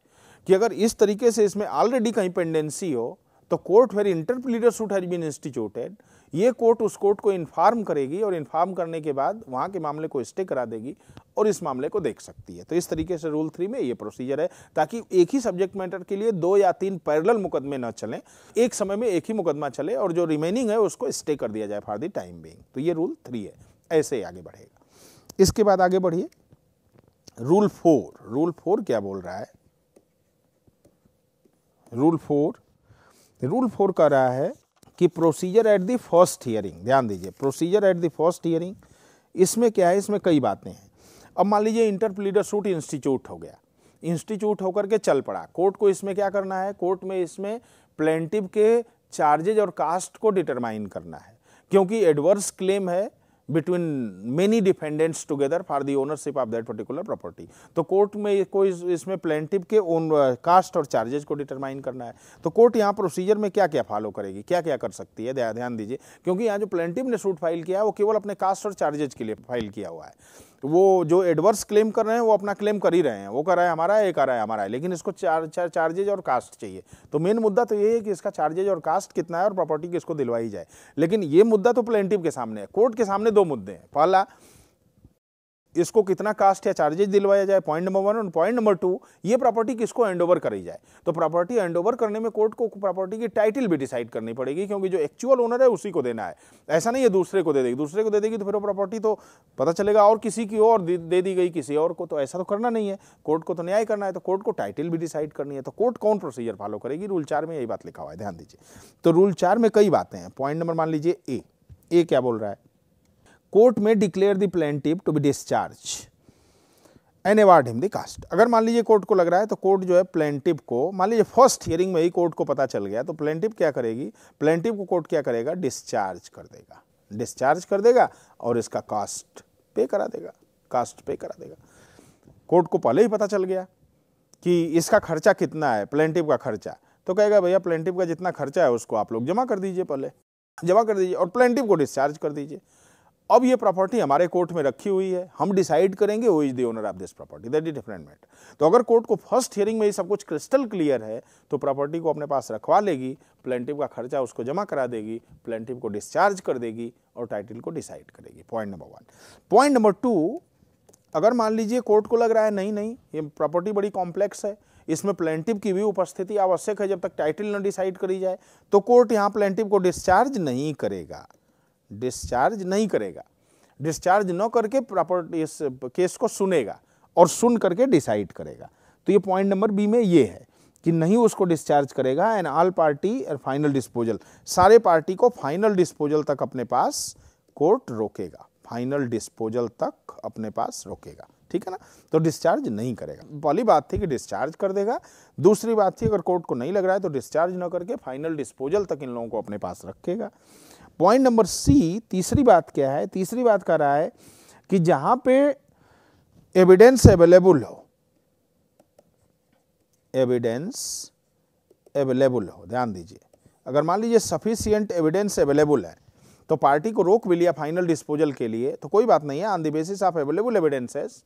कि अगर इस तरीके से इसमें ऑलरेडी कहीं पेंडेंसी हो तो court very interpleader suit has been instituted ये कोर्ट उस कोर्ट को इन्फॉर्म करेगी और इन्फॉर्म करने के बाद वहाँ के मामले को स्टे करा देगी और इस मामले को देख सकती है तो इस तरीके से रूल थ्री में ये प्रोसीजर है ताकि एक ही सब्जेक्ट मैटर के लिए दो या तीन पैरल मुकदमे न चलें एक समय में एक ही मुकदमा चले और जो रिमेनिंग है उसको स्टे कर दिया जाए फॉर दी टाइम बींग तो ये रूल थ्री है ऐसे ही आगे बढ़ेगा इसके बाद आगे बढ़िए रूल फोर रूल फोर क्या बोल रहा है रूल फोर रूल फोर कह रहा है कि procedure at the first hearing ध्यान दीजिए procedure at the first hearing इसमें क्या है इसमें कई बातें हैं अब मान लीजिए इंटर प्लीडर इंस्टीट्यूट हो गया इंस्टीट्यूट होकर के चल पड़ा कोर्ट को इसमें क्या करना है कोर्ट में इसमें प्लेंटिव के चार्जेज और कास्ट को डिटरमाइन करना है क्योंकि एडवर्स क्लेम है between many defendants together for the ownership of that particular property तो कोर्ट में uh, को इसमें प्लेंटिव के ओन कास्ट और चार्जेज को डिटरमाइन करना है तो कोर्ट यहाँ प्रोसीजर में क्या क्या फॉलो करेगी क्या क्या कर सकती है ध्यान दीजिए क्योंकि यहाँ जो प्लेंटिव ने सूट फाइल किया है वो केवल अपने कास्ट और चार्जेज के लिए फाइल किया हुआ है तो वो जो एडवर्स क्लेम कर रहे हैं वो अपना क्लेम कर ही रहे हैं वो कर रहा है हमारा ये कर रहा है हमारा है लेकिन इसको चार चार चार्जेज और कास्ट चाहिए तो मेन मुद्दा तो ये है कि इसका चार्जेज और कास्ट कितना है और प्रॉपर्टी किसको दिलवाई जाए लेकिन ये मुद्दा तो प्लेंटिव के सामने है कोर्ट के सामने दो मुद्दे हैं पहला इसको कितना कास्ट या चार्जेज दिलवाया जाए पॉइंट नंबर वन और पॉइंट नंबर टू ये प्रॉपर्टी किसको एंड ओवर करी जाए तो प्रॉपर्टी एंड ओवर करने में कोर्ट को प्रॉपर्टी की टाइटल भी डिसाइड करनी पड़ेगी क्योंकि जो एक्चुअल ओनर है उसी को देना है ऐसा नहीं है दूसरे को दे देगी दूसरे को दे देगी तो फिर वो प्रॉपर्टी तो पता चलेगा और किसी की और दे दी गई किसी और को तो ऐसा तो करना नहीं है कोर्ट को तो न्याय करना है तो कोर्ट को टाइटल भी डिसाइड करनी है तो कोर्ट कौन प्रोसीजर फॉलो करेगी रूल चार में यही बात लिखा हुआ है ध्यान दीजिए तो रूल चार में कई बातें हैं पॉइंट नंबर मान लीजिए ए ए क्या बोल रहा है कोर्ट में declare the plaintiff to be discharge and award him the cost अगर मान लीजिए कोर्ट को लग रहा है तो कोर्ट जो है प्लेंटिव को मान लीजिए फर्स्ट हियरिंग में ही कोर्ट को पता चल गया तो प्लेंटिव क्या करेगी प्लेंटिव को कोर्ट क्या करेगा डिस्चार्ज कर देगा डिस्चार्ज कर देगा और इसका कास्ट पे करा देगा कास्ट पे करा देगा कोर्ट को पहले ही पता चल गया कि इसका खर्चा कितना है प्लेंटिव का खर्चा तो कहेगा भैया प्लेंटिव का जितना खर्चा है उसको आप लोग जमा कर दीजिए पहले जमा कर दीजिए और प्लेंटिव को डिस्चार्ज कर दीजिए अब ये प्रॉपर्टी हमारे कोर्ट में रखी हुई है हम डिसाइड करेंगे वो is the owner of this property that is different matter तो अगर कोर्ट को फर्स्ट हियरिंग में ये सब कुछ क्रिस्टल क्लियर है तो प्रॉपर्टी को अपने पास रखवा लेगी प्लेंटिव का खर्चा उसको जमा करा देगी प्लेंटिव को डिस्चार्ज कर देगी और टाइटल को डिसाइड करेगी point number one point number two अगर मान लीजिए कोर्ट को लग रहा है नहीं नहीं ये प्रॉपर्टी बड़ी कॉम्प्लेक्स है इसमें प्लेंटिव की भी उपस्थिति आवश्यक है जब तक टाइटल न डिसाइड करी जाए तो कोर्ट यहाँ प्लेंटिव को डिस्चार्ज नहीं करेगा डिस्चार्ज नहीं करेगा डिस्चार्ज न करके प्रॉपर इस केस को सुनेगा और सुन करके डिसाइड करेगा तो ये पॉइंट नंबर बी में ये है कि नहीं उसको डिस्चार्ज करेगा एंड ऑल पार्टी और फाइनल डिस्पोजल सारे पार्टी को फाइनल डिस्पोजल तक अपने पास कोर्ट रोकेगा फाइनल डिस्पोजल तक अपने पास रोकेगा ठीक है ना तो डिस्चार्ज नहीं करेगा पहली बात थी कि डिस्चार्ज कर देगा दूसरी बात थी अगर कोर्ट को नहीं लग रहा है तो डिस्चार्ज ना करके फाइनल डिस्पोजल तक इन लोगों को अपने पास रखेगा पॉइंट नंबर सी तीसरी बात क्या है तीसरी बात कर रहा है कि जहां पे एविडेंस अवेलेबल हो एविडेंस अवेलेबल हो ध्यान दीजिए अगर मान लीजिए सफिशियंट एविडेंस अवेलेबल है तो पार्टी को रोक भी लिया फाइनल डिस्पोजल के लिए तो कोई बात नहीं है on the basis of available evidences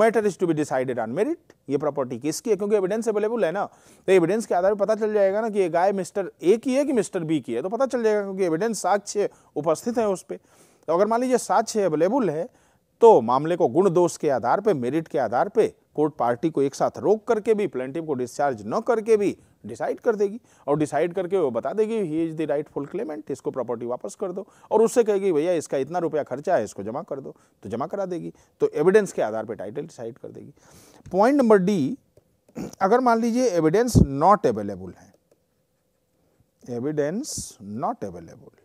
matter is to be decided on merit ये प्रॉपर्टी किसकी है क्योंकि एविडेंस अवेलेबल है ना तो एविडेंस के आधार पर पता चल जाएगा ना कि ये गाय मिस्टर ए की है कि मिस्टर बी की है तो पता चल जाएगा क्योंकि एविडेंस साक्ष्य उपस्थित है उस पर तो अगर मान लीजिए साक्ष्य अवेलेबल है तो मामले को गुण दोष के आधार पर मेरिट के आधार पर कोर्ट पार्टी को एक साथ रोक करके भी प्लेंटिव को डिस्चार्ज न करके भी डिसाइड कर देगी और डिसाइड करके वो बता देगी he is the rightful claimant इसको प्रॉपर्टी वापस कर दो और उससे कहेगी भैया इसका इतना रुपया खर्चा है इसको जमा कर दो तो जमा करा देगी तो एविडेंस के आधार पर टाइटल डिसाइड कर देगी पॉइंट नंबर डी अगर मान लीजिए एविडेंस नॉट अवेलेबल है evidence not available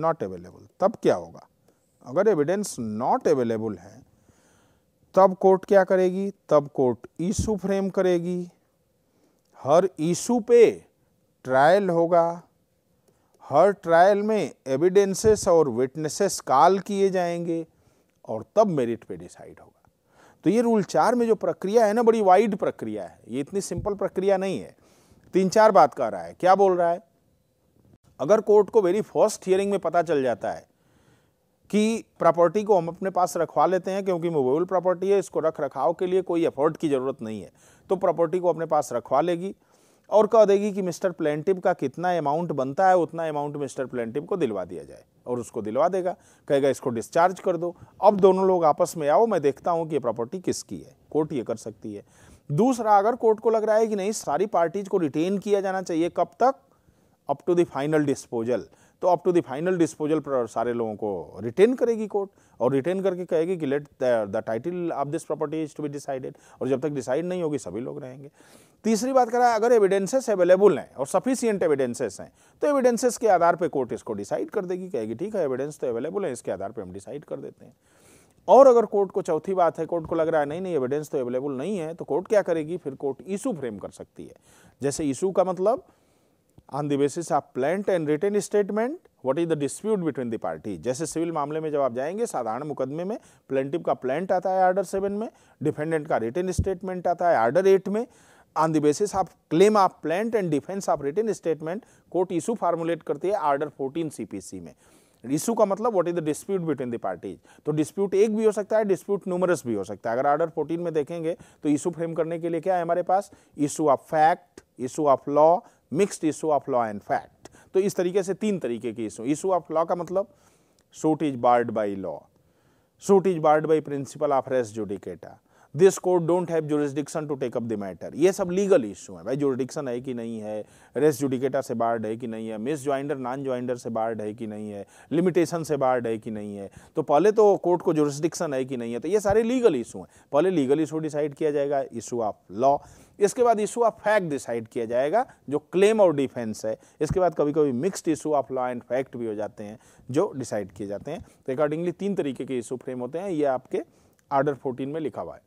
not available तब क्या होगा अगर एविडेंस नॉट अवेलेबल है तब कोर्ट क्या करेगी तब कोर्ट ईशू फ्रेम करेगी हर इशू पे ट्रायल होगा हर ट्रायल में एविडेंसेस और विटनेसेस कॉल किए जाएंगे और तब मेरिट पे डिसाइड होगा तो ये रूल चार में जो प्रक्रिया है ना बड़ी वाइड प्रक्रिया है ये इतनी सिंपल प्रक्रिया नहीं है तीन चार बात कर रहा है क्या बोल रहा है अगर कोर्ट को वेरी फर्स्ट हियरिंग में पता चल जाता है कि प्रॉपर्टी को हम अपने पास रखवा लेते हैं क्योंकि मूवेबल प्रॉपर्टी है इसको रख रखाव के लिए कोई एफर्ट की ज़रूरत नहीं है तो प्रॉपर्टी को अपने पास रखवा लेगी और कह देगी कि मिस्टर प्लेंटिव का कितना अमाउंट बनता है उतना अमाउंट मिस्टर प्लेंटिव को दिलवा दिया जाए और उसको दिलवा देगा कहेगा इसको डिस्चार्ज कर दो अब दोनों लोग आपस में आओ मैं देखता हूँ कि ये प्रॉपर्टी किसकी है कोर्ट ये कर सकती है दूसरा अगर कोर्ट को लग रहा है कि नहीं सारी पार्टीज को रिटेन किया जाना चाहिए कब तक up to the final disposal तो up to the final disposal पर सारे लोगों को रिटेन करेगी कोर्ट और रिटेन करके कहेगी कि let the title of this property is to be decided और जब तक डिसाइड नहीं होगी सभी लोग रहेंगे तीसरी बात करा अगर एविडेंसेस अवेलेबल हैं और सफिशियंट एविडेंसेस हैं तो एविडेंसेस के आधार पर कोर्ट इसको डिसाइड कर देगी कहेगी ठीक है एविडेंस तो अवेलेबल है इसके आधार पर हम डिसाइड कर देते हैं और अगर कोर्ट को चौथी बात है कोर्ट को लग रहा है नहीं नहीं एविडेंस तो अवेलेबल नहीं है तो कोर्ट क्या करेगी फिर कोर्ट इशू फ्रेम कर सकती है जैसे इशू का मतलब on the basis of plaint and return statement what is the dispute between the party जैसे सिविल मामले में जब आप जाएंगे साधारण मुकदमे में प्लेंटिव का प्लेंट आता है आर्डर सेवन में डिफेंडेंट का रिटर्न स्टेटमेंट आता है आर्डर एट में on the basis of claim of plaint and defence of return statement court issue formulate करती है आर्डर फोर्टीन सी में इशू का मतलब what is the dispute between the parties तो डिस्प्यूट एक भी हो सकता है डिस्प्यूट न्यूमरस भी हो सकता है अगर आर्डर 14 में देखेंगे तो इशू फ्रेम करने के लिए क्या है हमारे पास issue of fact issue of law mixed issue of law and fact तो इस तरीके से तीन तरीके के इशू इशू ऑफ लॉ का मतलब suit is barred by law suit is barred by principle of res judicata this court don't have jurisdiction to take up the matter ये सब लीगल इशू है भाई जुरिस्डिक्शन है कि नहीं है रेस जुडिकेटा से बार्ड है कि नहीं है मिस ज्वाइंडर नॉन ज्वाइंडर से बार्ड है कि नहीं है लिमिटेशन से बार्ड है कि नहीं है तो पहले तो कोर्ट को जुरिस्डिक्शन है कि नहीं है तो ये सारे लीगल इशू हैं पहले लीगल इशू डिसाइड किया जाएगा इशू ऑफ लॉ इसके बाद इशू ऑफ फैक्ट डिसाइड किया जाएगा जो क्लेम और डिफेंस है इसके बाद कभी कभी mixed issue of law and fact भी हो जाते हैं जो डिसाइड किए जाते हैं तो अकॉर्डिंगली तीन तरीके के इशू फ्रेम होते हैं ये आपके आर्डर फोर्टीन में लिखा हुआ है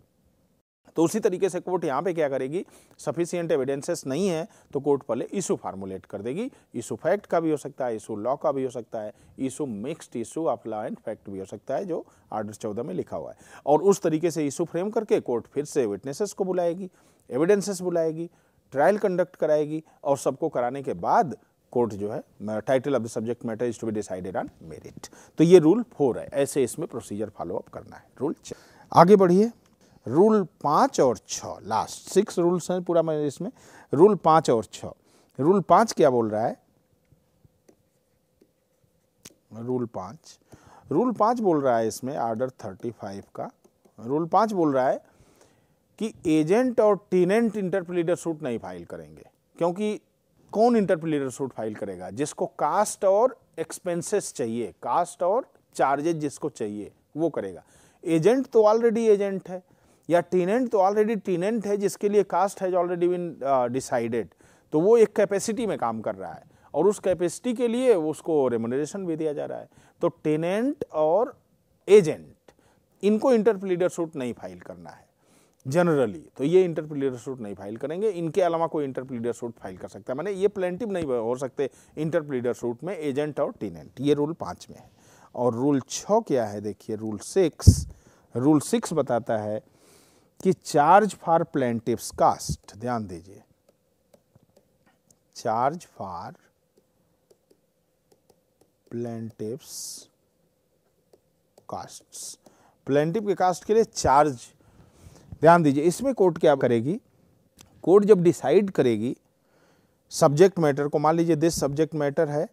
तो उसी तरीके से कोर्ट यहाँ पे क्या करेगी सफिशियंट एविडेंसेस नहीं है तो कोर्ट पहले इशू फार्मुलेट कर देगी इशू फैक्ट का भी हो सकता है इशू लॉ का भी हो सकता है issue mixed issue of law and fact भी हो सकता है जो आर्डर चौदह में लिखा हुआ है और उस तरीके से इशू फ्रेम करके कोर्ट फिर से विटनेसेस को बुलाएगी एविडेंसेस बुलाएगी ट्रायल कंडक्ट कराएगी और सबको कराने के बाद कोर्ट जो है title of the subject matter is to be decided on merit तो ये रूल फोर है ऐसे इसमें प्रोसीजर फॉलो अप करना है रूल आगे बढ़िए रूल पाँच और छः लास्ट सिक्स रूल्स हैं पूरा मैं इसमें रूल पाँच और छ रूल पाँच क्या बोल रहा है रूल पाँच रूल पाँच बोल रहा है इसमें आर्डर थर्टी फाइव का रूल पाँच बोल रहा है कि एजेंट और टीनेंट इंटरप्लीडर सूट नहीं फाइल करेंगे क्योंकि कौन इंटरप्लीडर सूट फाइल करेगा जिसको कास्ट और एक्सपेंसेस चाहिए कास्ट और चार्जेज जिसको चाहिए वो करेगा एजेंट तो ऑलरेडी एजेंट है या टीनेंट तो ऑलरेडी टीनेंट है जिसके लिए cost has already been decided तो वो एक कैपेसिटी में काम कर रहा है और उस कैपेसिटी के लिए उसको रेमोनरेशन भी दिया जा रहा है तो टेनेंट और एजेंट इनको इंटरप्लीडर सूट नहीं फाइल करना है जनरली तो ये इंटरप्लीडर सूट नहीं फाइल करेंगे इनके अलावा कोई इंटरप्लीडर सूट फाइल कर सकता है मैंने ये प्लेंटिव नहीं हो सकते इंटरप्लीडर सूट में एजेंट और टेनेंट ये रूल पाँच में है और रूल छ क्या है देखिए रूल सिक्स रूल सिक्स बताता है कि चार्ज फॉर प्लेंटिप्स कास्ट ध्यान दीजिए charge for plaintiff's cost plaintiff के कास्ट के लिए चार्ज ध्यान दीजिए इसमें कोर्ट क्या करेगी कोर्ट जब डिसाइड करेगी सब्जेक्ट मैटर को मान लीजिए दिस सब्जेक्ट मैटर है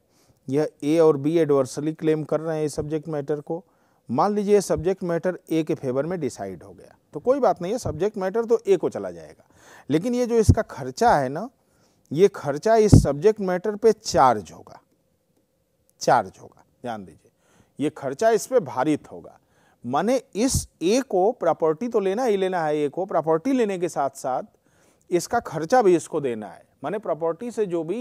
यह ए और बी एडवर्सली क्लेम कर रहे हैं इस सब्जेक्ट मैटर को मान लीजिए सब्जेक्ट मैटर ए के फेवर में डिसाइड हो गया तो कोई बात नहीं है सब्जेक्ट मैटर तो ए को चला जाएगा लेकिन ये जो इसका खर्चा है ना ये खर्चा इस सब्जेक्ट मैटर पे चार्ज होगा चार्ज होगा ध्यान दीजिए ये खर्चा इस पर भारित होगा माने इस ए को प्रॉपर्टी तो लेना ही लेना है ए को प्रॉपर्टी लेने के साथ साथ इसका खर्चा भी इसको देना है माने प्रॉपर्टी से जो भी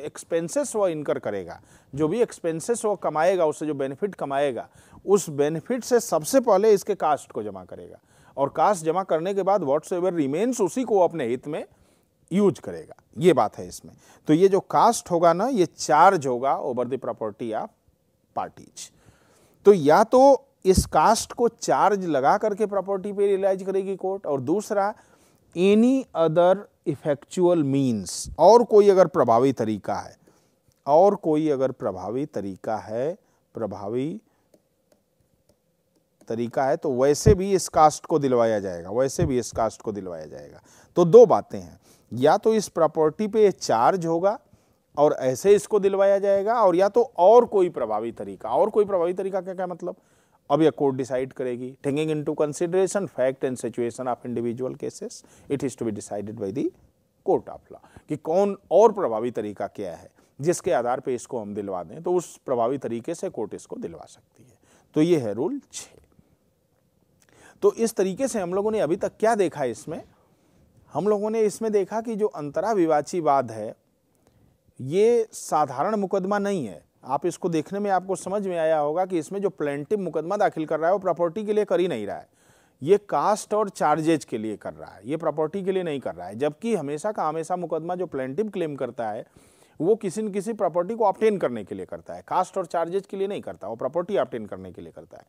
एक्सपेंसेस वो इनकर करेगा जो भी एक्सपेंसेस वो कमाएगा उससे जो बेनिफिट कमाएगा उस बेनिफिट से सबसे पहले इसके कास्ट को जमा करेगा और कास्ट जमा करने के बाद व्हाट्स एवर रिमेन्स उसी को अपने हित में यूज करेगा ये बात है इसमें तो ये जो कास्ट होगा ना ये चार्ज होगा over the property of parties तो या तो इस कास्ट को चार्ज लगा करके प्रॉपर्टी पे रियलाइज करेगी कोर्ट और दूसरा एनी अदर इफेक्चुअल मीन्स और कोई अगर प्रभावी तरीका है और कोई अगर प्रभावी तरीका है प्रभावी तरीका है तो वैसे भी इस कास्ट को दिलवाया जाएगा वैसे भी इस कास्ट को दिलवाया जाएगा तो दो बातें हैं या तो इस प्रॉपर्टी पे चार्ज होगा और ऐसे इसको दिलवाया जाएगा और या तो और कोई प्रभावी तरीका और कोई प्रभावी तरीका क्या क्या मतलब अब यह कोर्ट डिसाइड करेगी taking into consideration fact and situation of individual cases it is to be decided by the court of law कि कौन और प्रभावी तरीका क्या है जिसके आधार पे इसको हम दिलवा दें तो उस प्रभावी तरीके से कोर्ट इसको दिलवा सकती है तो ये है रूल छः तो इस तरीके से हम लोगों ने अभी तक क्या देखा इसमें हम लोगों ने इसमें देखा कि जो अंतरा वाद है ये साधारण मुकदमा नहीं है आप इसको देखने में आपको समझ में आया होगा कि इसमें जो प्लेंटिव मुकदमा दाखिल कर रहा है वो प्रॉपर्टी के लिए कर ही नहीं रहा है ये कास्ट और चार्जेज के लिए कर रहा है ये प्रॉपर्टी के लिए नहीं कर रहा है जबकि हमेशा का हमेशा मुकदमा जो प्लेंटिव क्लेम करता है वो किसी न किसी प्रॉपर्टी को ऑप्टेन करने के लिए करता है कास्ट और चार्जेज के लिए नहीं करता वो प्रॉपर्टी ऑप्टेन करने के लिए करता है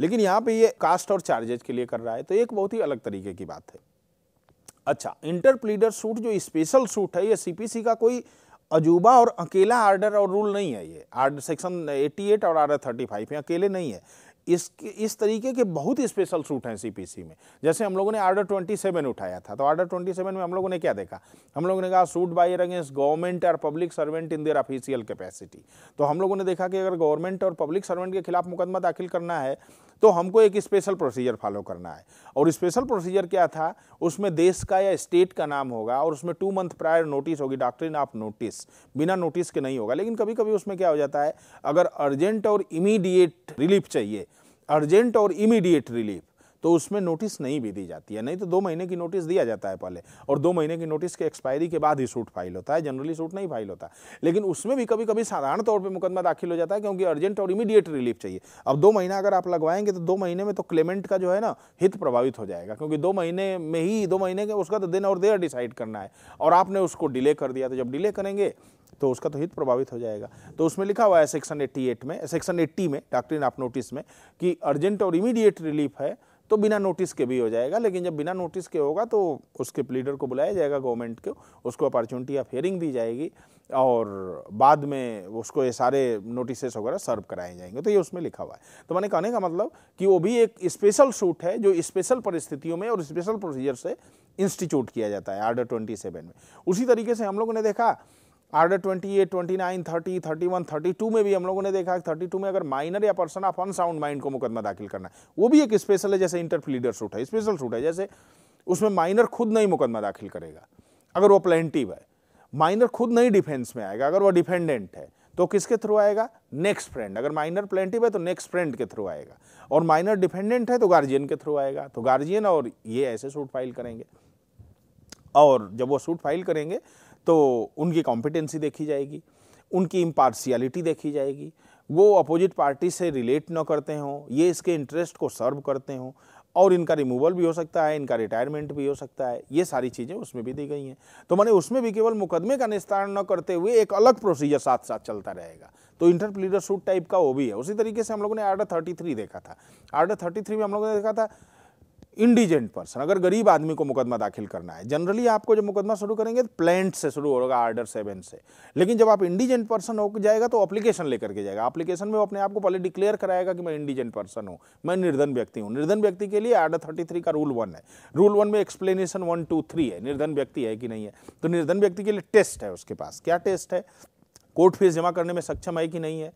लेकिन यहाँ पे ये कास्ट और चार्जेज के लिए कर रहा है तो एक बहुत ही अलग तरीके की बात है अच्छा इंटरप्लीडर सूट जो स्पेशल सूट है ये सीपीसी का कोई अजूबा और अकेला आर्डर और रूल नहीं है ये आर्डर सेक्शन 88 और आर्डर 35 ये अकेले नहीं है इस इस तरीके के बहुत ही स्पेशल सूट हैं सीपीसी में जैसे हम लोगों ने आर्डर 27 उठाया था तो आर्डर 27 में हम लोगों ने क्या देखा हम लोगों ने कहा सूट बाई अगेंस्ट गवर्नमेंट और public servant in their official capacity तो हम लोगों ने देखा कि अगर गवर्नमेंट और पब्लिक सर्वेंट के खिलाफ मुकदमा दाखिल करना है तो हमको एक स्पेशल प्रोसीजर फॉलो करना है और स्पेशल प्रोसीजर क्या था उसमें देश का या स्टेट का नाम होगा और उसमें टू मंथ प्रायर नोटिस होगी इन ऑफ नोटिस बिना नोटिस के नहीं होगा लेकिन कभी कभी उसमें क्या हो जाता है अगर अर्जेंट और इमीडिएट रिलीफ चाहिए अर्जेंट और इमीडिएट रिलीफ तो उसमें नोटिस नहीं भी दी जाती है नहीं तो दो महीने की नोटिस दिया जाता है पहले और दो महीने की नोटिस के एक्सपायरी के बाद ही सूट फाइल होता है जनरली सूट नहीं फाइल होता लेकिन उसमें भी कभी कभी साधारण तौर पर मुकदमा दाखिल हो जाता है क्योंकि अर्जेंट और इमीडिएट रिलीफ चाहिए अब दो महीना अगर आप लगवाएंगे तो दो महीने में तो क्लेमेंट का जो है ना हित प्रभावित हो जाएगा क्योंकि दो महीने में ही दो महीने के उसका तो दिन और देर डिसाइड करना है और आपने उसको डिले कर दिया तो जब डिले करेंगे तो उसका तो हित प्रभावित हो जाएगा तो उसमें लिखा हुआ है सेक्शन 88 में सेक्शन 80 में डॉक्टर आप नोटिस में कि अर्जेंट और इमीडिएट रिलीफ है तो बिना नोटिस के भी हो जाएगा लेकिन जब बिना नोटिस के होगा तो उसके प्लीडर को बुलाया जाएगा गवर्नमेंट को उसको अपॉर्चुनिटी ऑफ हेयरिंग दी जाएगी और बाद में उसको ये सारे नोटिस वगैरह सर्व कराए जाएंगे तो ये उसमें लिखा हुआ है तो मैंने कहने का मतलब कि वो भी एक स्पेशल सूट है जो स्पेशल परिस्थितियों में और स्पेशल प्रोसीजर से इंस्टीट्यूट किया जाता है आर्डर ट्वेंटी सेवन में उसी तरीके से हम लोगों ने देखा आर्डर 28, 29, 30, 31, 32 में भी हम लोगों ने देखा है 32 में अगर माइनर या पर्सन ऑफ अनसाउंड माइंड को मुकदमा दाखिल करना है वो भी एक स्पेशल है जैसे इंटरप्लीडर सूट है स्पेशल सूट है जैसे उसमें माइनर खुद नहीं मुकदमा दाखिल करेगा अगर वो प्लेंटिव है माइनर खुद नहीं डिफेंस में आएगा अगर वो डिफेंडेंट है तो किसके थ्रू आएगा नेक्स्ट फ्रेंड अगर माइनर प्लेंटिव है तो नेक्स्ट फ्रेंड के थ्रू आएगा और माइनर डिफेंडेंट है तो गार्जियन के थ्रू आएगा तो गार्जियन और ये ऐसे सूट फाइल करेंगे और जब वो सूट फाइल करेंगे तो उनकी कॉम्पिटेंसी देखी जाएगी उनकी इम्पार्शियलिटी देखी जाएगी वो अपोजिट पार्टी से रिलेट न करते हों ये इसके इंटरेस्ट को सर्व करते हों और इनका रिमूवल भी हो सकता है इनका रिटायरमेंट भी हो सकता है ये सारी चीज़ें उसमें भी दी गई हैं तो मैंने उसमें भी केवल मुकदमे का निस्तारण न करते हुए एक अलग प्रोसीजर साथ साथ चलता रहेगा तो इंटर प्लीडर सूट टाइप का वो भी है उसी तरीके से हम लोगों ने आर्डर थर्टी थ्री देखा था आर्डर थर्टी थ्री में हम लोगों ने देखा था इंडिजेंट पर्सन अगर गरीब आदमी को मुकदमा दाखिल करना है जनरली आपको जब मुकदमा शुरू करेंगे तो प्लेंट से शुरू होगा आर्डर सेवन से लेकिन जब आप इंडिजेंट पर्सन हो जाएगा तो अप्लीकेशन लेकर के जाएगा अप्लीकेशन में वो अपने आप को पहले डिक्लेयर कराएगा कि मैं इंडिजेंट पर्सन हूँ मैं निर्धन व्यक्ति हूँ निर्धन व्यक्ति के लिए आर्डर थर्टी थ्री का रूल वन है रूल वन में एक्सप्लेनेशन वन टू थ्री है निर्धन व्यक्ति है कि नहीं है तो निर्धन व्यक्ति के लिए टेस्ट है उसके पास क्या टेस्ट है कोर्ट फीस जमा करने में सक्षम है कि नहीं है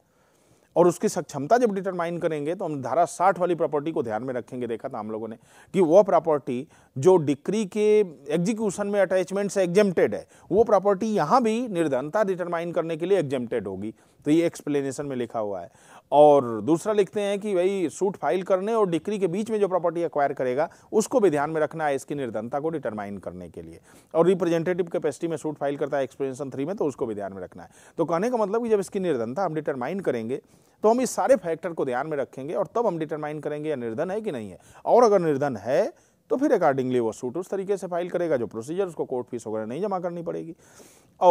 और उसकी सक्षमता जब डिटरमाइन करेंगे तो हम धारा साठ वाली प्रॉपर्टी को ध्यान में रखेंगे देखा था हम लोगों ने कि वह प्रॉपर्टी जो डिक्री के एग्जीक्यूशन में अटैचमेंट से एग्जेम्प्टेड है वो प्रॉपर्टी यहाँ भी निर्धनता डिटरमाइन करने के लिए एग्जेम्प्टेड होगी तो ये एक्सप्लेनेशन में लिखा हुआ है और दूसरा लिखते हैं कि भाई सूट फाइल करने और डिक्री के बीच में जो प्रॉपर्टी एक्वायर करेगा उसको भी ध्यान में रखना है इसकी निर्धनता को डिटरमाइन करने के लिए और रिप्रेजेंटेटिव कैपेसिटी में सूट फाइल करता है एक्सप्लेनेशन थ्री में तो उसको भी ध्यान में रखना है तो कहने का मतलब कि जब इसकी निर्धनता हम डिटरमाइन करेंगे तो हम इस सारे फैक्टर को ध्यान में रखेंगे और तब हम डिटरमाइन करेंगे या निर्धन है कि नहीं है और अगर निर्धन है तो फिर अकॉर्डिंगली वो सूट उस तरीके से फाइल करेगा जो प्रोसीजर उसको कोर्ट फीस वगैरह नहीं जमा करनी पड़ेगी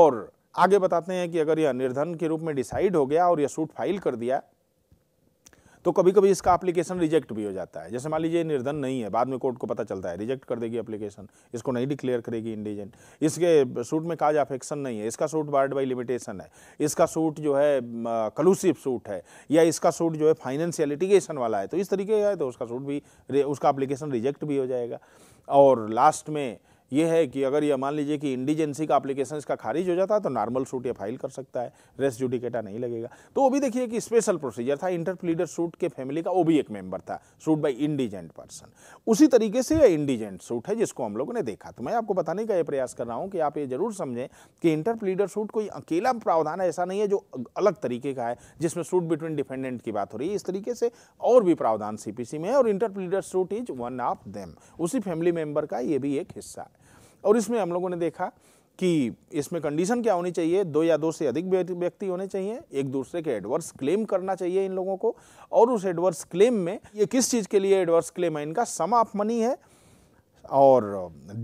और आगे बताते हैं कि अगर यह निर्धन के रूप में डिसाइड हो गया और यह सूट फाइल कर दिया तो कभी कभी इसका एप्लीकेशन रिजेक्ट भी हो जाता है जैसे मान लीजिए निर्धन नहीं है बाद में कोर्ट को पता चलता है रिजेक्ट कर देगी एप्लीकेशन इसको नहीं डिक्लेयर करेगी इंडिजेंट इसके सूट में काज अफेक्शन नहीं है इसका सूट बार्ड बाई लिमिटेशन है इसका सूट जो है कलूसिव सूट है या इसका सूट जो है फाइनेंशियल लिटिगेशन वाला है तो इस तरीके का है तो उसका सूट भी उसका अप्लीकेशन रिजेक्ट भी हो जाएगा और लास्ट में ये है कि अगर ये मान लीजिए कि इंडिजेंसी का अप्लीकेशन इसका खारिज हो जाता है तो नॉर्मल सूट ये फाइल कर सकता है रेस्ट जुडिकेटा नहीं लगेगा तो वो भी देखिए कि स्पेशल प्रोसीजर था इंटरप्लीडर सूट के फैमिली का वो भी एक मेंबर था सूट बाई इंडिजेंट पर्सन उसी तरीके से यह इंडिजेंट सूट है जिसको हम लोगों ने देखा तो मैं आपको बताने का ये प्रयास कर रहा हूँ कि आप ये जरूर समझें कि इंटरप्लीडर सूट कोई अकेला प्रावधान ऐसा नहीं है जो अलग तरीके का है जिसमें सूट बिटवीन डिफेंडेंट की बात हो रही है इस तरीके से और भी प्रावधान सीपीसी में है और interpleader suit is one of them उसी फैमिली मेंबर का ये भी एक हिस्सा है और इसमें हम लोगों ने देखा कि इसमें कंडीशन क्या होनी चाहिए दो या दो से अधिक व्यक्ति होने चाहिए एक दूसरे के एडवर्स क्लेम करना चाहिए इन लोगों को और उस एडवर्स क्लेम में ये किस चीज़ के लिए एडवर्स क्लेम है इनका सम ऑफ मनी है और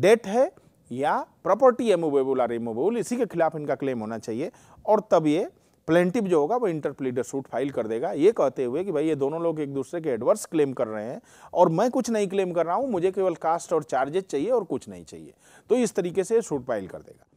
डेट है या प्रॉपर्टी है आर और इसी के खिलाफ इनका क्लेम होना चाहिए और तब ये प्लेंटिव जो होगा वो इंटरप्लीडर सूट फाइल कर देगा ये कहते हुए कि भाई ये दोनों लोग एक दूसरे के एडवर्स क्लेम कर रहे हैं और मैं कुछ नहीं क्लेम कर रहा हूँ मुझे केवल कास्ट और चार्जेज चाहिए और कुछ नहीं चाहिए तो इस तरीके से सूट फाइल कर देगा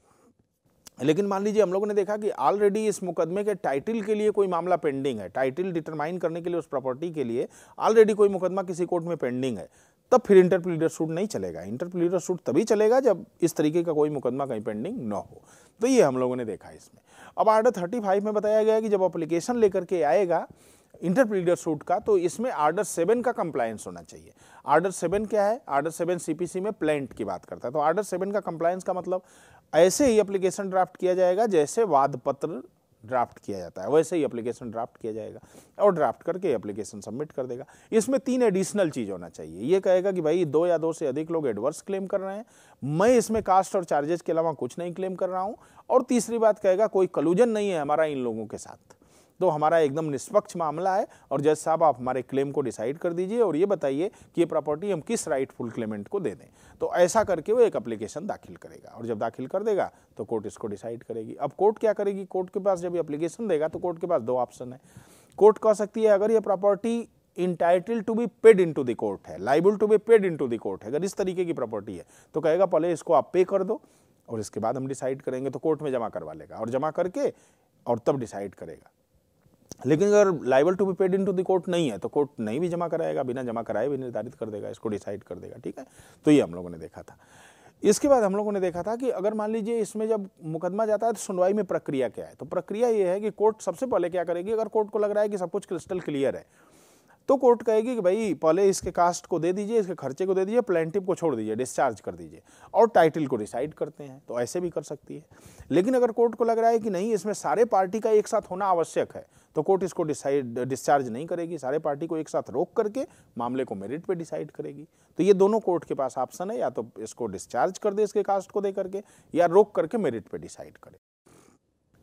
लेकिन मान लीजिए हम लोगों ने देखा कि ऑलरेडी इस मुकदमे के टाइटल के लिए कोई मामला पेंडिंग है टाइटल डिटरमाइन करने के लिए उस प्रॉपर्टी के लिए ऑलरेडी कोई मुकदमा किसी कोर्ट में पेंडिंग है तब फिर इंटरप्लीडर सूट नहीं चलेगा इंटरप्लीडर सूट तभी चलेगा जब इस तरीके का कोई मुकदमा कहीं पेंडिंग ना हो तो ये हम लोगों ने देखा इसमें अब आर्डर थर्टी फाइव में बताया गया कि जब अप्लीकेशन लेकर के आएगा इंटरप्रीडर सूट का तो इसमें आर्डर सेवन का कंप्लायंस होना चाहिए आर्डर सेवन क्या है आर्डर सेवन सीपीसी में प्लेंट की बात करता है तो आर्डर सेवन का कंप्लायंस का मतलब ऐसे ही अप्लीकेशन ड्राफ्ट किया जाएगा जैसे वाद पत्र ड्राफ्ट किया जाता है वैसे ही एप्लीकेशन ड्राफ्ट किया जाएगा और ड्राफ्ट करके एप्लीकेशन सबमिट कर देगा इसमें तीन एडिशनल चीज़ होना चाहिए ये कहेगा कि भाई दो या दो से अधिक लोग एडवर्स क्लेम कर रहे हैं मैं इसमें कास्ट और चार्जेस के अलावा कुछ नहीं क्लेम कर रहा हूँ और तीसरी बात कहेगा कोई कलूजन नहीं है हमारा इन लोगों के साथ तो हमारा एकदम निष्पक्ष मामला है और जज साहब आप हमारे क्लेम को डिसाइड कर दीजिए और ये बताइए कि ये प्रॉपर्टी हम किस राइटफुल क्लेमेंट को दे दें तो ऐसा करके वो एक अप्लीकेशन दाखिल करेगा और जब दाखिल कर देगा तो कोर्ट इसको डिसाइड करेगी अब कोर्ट क्या करेगी कोर्ट के पास जब अप्लीकेशन देगा तो कोर्ट के पास दो ऑप्शन है कोर्ट कह सकती है अगर ये property entitled to be paid into the court है liable to be paid into the court है अगर इस तरीके की प्रॉपर्टी है तो कहेगा पहले इसको आप पे कर दो और इसके बाद हम डिसाइड करेंगे तो कोर्ट में जमा करवा लेगा और जमा करके और तब डिसाइड करेगा लेकिन अगर liable to be paid into the court नहीं है तो कोर्ट नहीं भी जमा कराएगा बिना जमा कराए भी निर्धारित कर देगा इसको डिसाइड कर देगा ठीक है तो ये हम लोगों ने देखा था इसके बाद हम लोगों ने देखा था कि अगर मान लीजिए इसमें जब मुकदमा जाता है तो सुनवाई में प्रक्रिया क्या है तो प्रक्रिया ये है कि कोर्ट सबसे पहले क्या करेगी अगर कोर्ट को लग रहा है कि सब कुछ क्रिस्टल क्लियर है तो कोर्ट कहेगी कि भाई पहले इसके कास्ट को दे दीजिए इसके खर्चे को दे दीजिए प्लेंटिव को छोड़ दीजिए डिस्चार्ज कर दीजिए और टाइटल को डिसाइड करते हैं तो ऐसे भी कर सकती है लेकिन अगर कोर्ट को लग रहा है कि नहीं इसमें सारे पार्टी का एक साथ होना आवश्यक है तो कोर्ट इसको डिसाइड डिस्चार्ज नहीं करेगी सारे पार्टी को एक साथ रोक करके मामले को मेरिट पर डिसाइड करेगी तो ये दोनों कोर्ट के पास ऑप्शन है या तो इसको डिस्चार्ज कर दे इसके कास्ट को दे करके या रोक करके मेरिट पर डिसाइड करे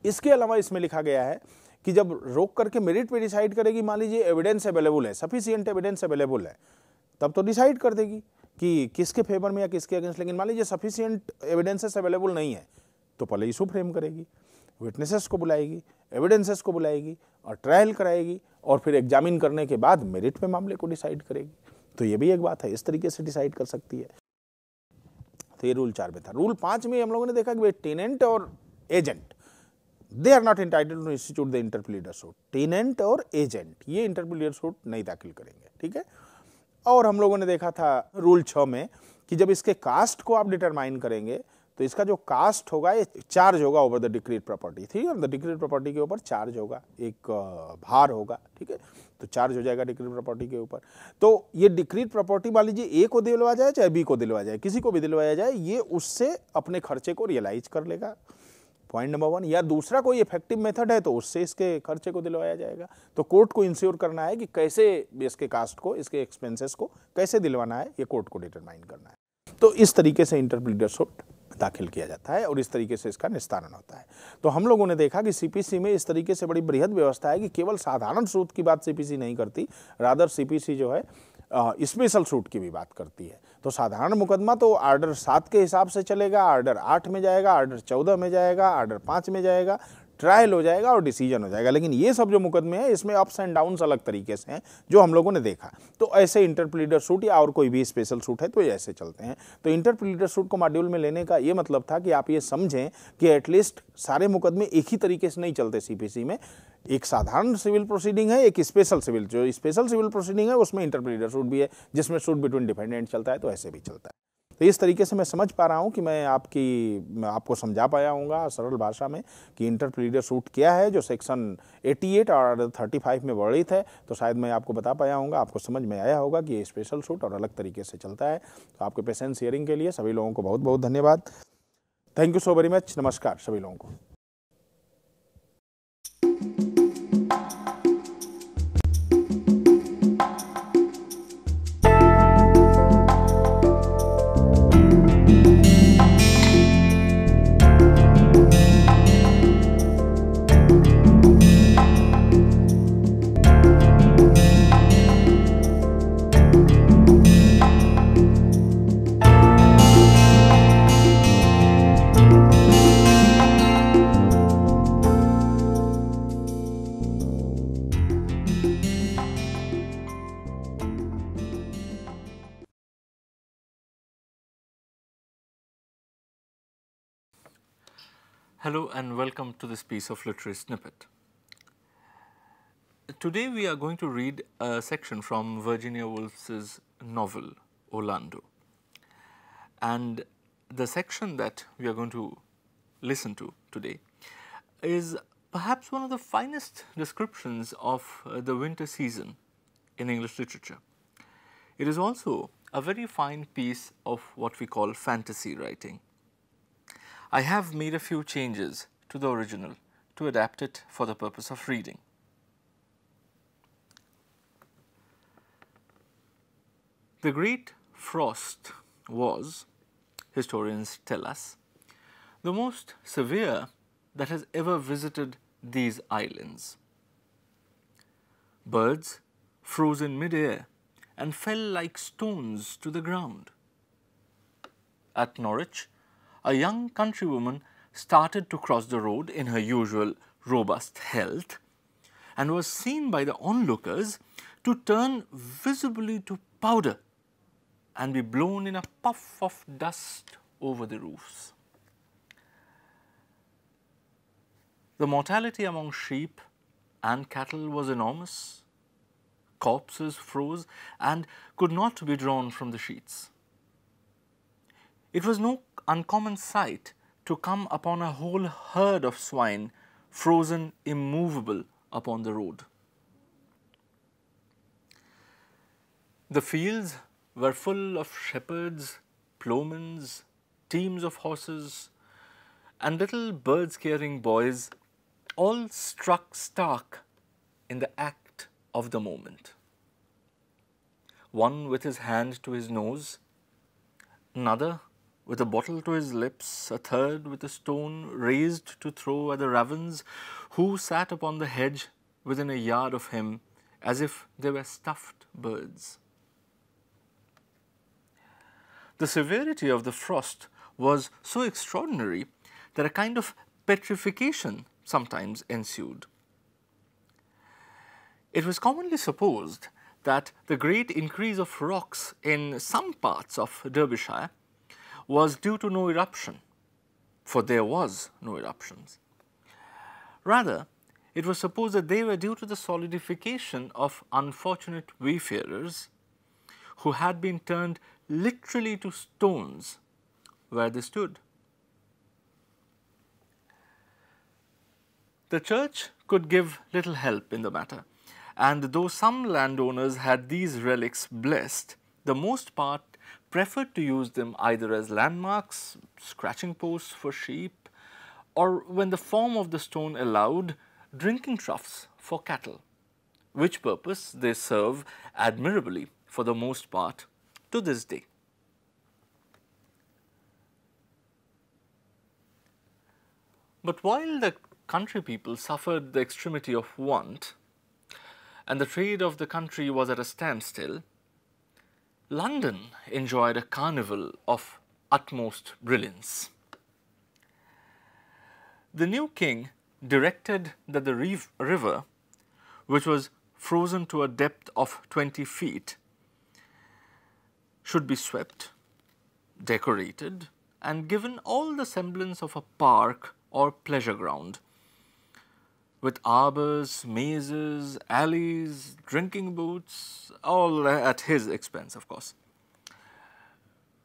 इसके अलावा इसमें लिखा गया है कि जब रोक करके मेरिट पे डिसाइड करेगी मान लीजिए एविडेंस अवेलेबल है सफिशियंट एविडेंस अवेलेबल है तब तो डिसाइड कर देगी कि किसके फेवर में या किसके अगेंस्ट लेकिन मान लीजिए सफिशियंट एविडेंसेस अवेलेबल नहीं है तो पहले इशू फ्रेम करेगी विटनेसेस को बुलाएगी एविडेंसेस को बुलाएगी और ट्रायल कराएगी और फिर एग्जामिन करने के बाद मेरिट पे मामले को डिसाइड करेगी तो ये भी एक बात है इस तरीके से डिसाइड कर सकती है तो ये रूल चार में था रूल पाँच में हम लोगों ने देखा कि भाई टेनेंट और agent they are not entitle to institute the interpleader suit tenant और एजेंट ये इंटरप्लीडर सूट नहीं दाखिल करेंगे ठीक है और हम लोगों ने देखा था रूल छ में कि जब इसके कास्ट को आप डिटरमाइन करेंगे तो इसका जो कास्ट होगा ये चार्ज होगा ओवर द डिक्रीड प्रॉपर्टी ठीक है द डिक्रीड प्रॉपर्टी के ऊपर चार्ज होगा एक भार होगा ठीक है तो चार्ज हो जाएगा डिक्रीड प्रॉपर्टी के ऊपर तो ये डिक्रीड प्रॉपर्टी मान लीजिए ए को दिलवाया जाए चाहे बी को दिलवाया जाए किसी को भी दिलवाया जाए ये उससे अपने खर्चे को रियलाइज कर लेगा पॉइंट नंबर वन या दूसरा कोई इफेक्टिव मेथड है तो उससे इसके खर्चे को दिलवाया जाएगा तो कोर्ट को इंश्योर करना है कि कैसे इसके कास्ट को इसके एक्सपेंसेस को कैसे दिलवाना है ये कोर्ट को डिटरमाइन करना है तो इस तरीके से इंटरप्रीटरशिप दाखिल किया जाता है और इस तरीके से इसका निस्तारण होता है तो हम लोगों ने देखा कि सीपीसी में इस तरीके से बड़ी बृहद व्यवस्था है कि केवल साधारण स्रोत की बात सीपीसी नहीं करती रादर सीपीसी जो है स्पेशल सूट की भी बात करती है तो साधारण मुकदमा तो आर्डर सात के हिसाब से चलेगा आर्डर आठ में जाएगा आर्डर चौदह में जाएगा आर्डर पाँच में जाएगा ट्रायल हो जाएगा और डिसीजन हो जाएगा लेकिन ये सब जो मुकदमे हैं इसमें अप्स एंड डाउन्स अलग तरीके से हैं जो हम लोगों ने देखा तो ऐसे इंटरप्लीडर सूट या और कोई भी स्पेशल सूट है तो ये ऐसे चलते हैं तो इंटरप्लीडर सूट को मॉड्यूल में लेने का ये मतलब था कि आप ये समझें कि एटलीस्ट सारे मुकदमे एक ही तरीके से नहीं चलते सी में एक साधारण सिविल प्रोसीडिंग है एक स्पेशल सिविल जो स्पेशल सिविल प्रोसीडिंग है उसमें इंटरप्रीटर सूट भी है जिसमें सूट बिटवीन डिपेंडेंट चलता है तो ऐसे भी चलता है तो इस तरीके से मैं समझ पा रहा हूँ कि मैं आपकी मैं आपको समझा पाया हूँ सरल भाषा में कि इंटरप्रीडर सूट क्या है जो सेक्शन 88 और 35 में वर्णित है तो शायद मैं आपको बता पाया हूँ आपको समझ में आया होगा कि ये स्पेशल सूट और अलग तरीके से चलता है तो आपके पेशेंस हियरिंग के लिए सभी लोगों को बहुत बहुत धन्यवाद thank you so very much नमस्कार सभी लोगों को Hello and welcome to this piece of literary snippet. Today we are going to read a section from Virginia Woolf's novel Orlando. And the section that we are going to listen to today is perhaps one of the finest descriptions of uh, the winter season in English literature. It is also a very fine piece of what we call fantasy writing I have made a few changes to the original to adapt it for the purpose of reading. The Great Frost was, historians tell us, the most severe that has ever visited these islands. Birds froze in midair and fell like stones to the ground. At Norwich, a young countrywoman started to cross the road in her usual robust health and was seen by the onlookers to turn visibly to powder and be blown in a puff of dust over the roofs. The mortality among sheep and cattle was enormous. Corpses froze and could not be drawn from the sheets. It was no uncommon sight to come upon a whole herd of swine frozen immovable upon the road. The fields were full of shepherds, ploughmen, teams of horses, and little bird-scaring boys, all struck stark in the act of the moment. One with his hand to his nose, another with a bottle to his lips, a third with a stone raised to throw at the ravens, who sat upon the hedge within a yard of him, as if they were stuffed birds. The severity of the frost was so extraordinary that a kind of petrification sometimes ensued. It was commonly supposed that the great increase of rocks in some parts of Derbyshire was due to no eruption, for there was no eruptions. Rather, it was supposed that they were due to the solidification of unfortunate wayfarers who had been turned literally to stones where they stood. The church could give little help in the matter, and though some landowners had these relics blessed, the most part preferred to use them either as landmarks, scratching posts for sheep, or when the form of the stone allowed, drinking troughs for cattle, which purpose they serve admirably for the most part to this day. But while the country people suffered the extremity of want and the trade of the country was at a standstill, London enjoyed a carnival of utmost brilliance. The new king directed that the river, which was frozen to a depth of 20 feet, should be swept, decorated, and given all the semblance of a park or pleasure ground with arbors, mazes, alleys, drinking booths, all at his expense, of course.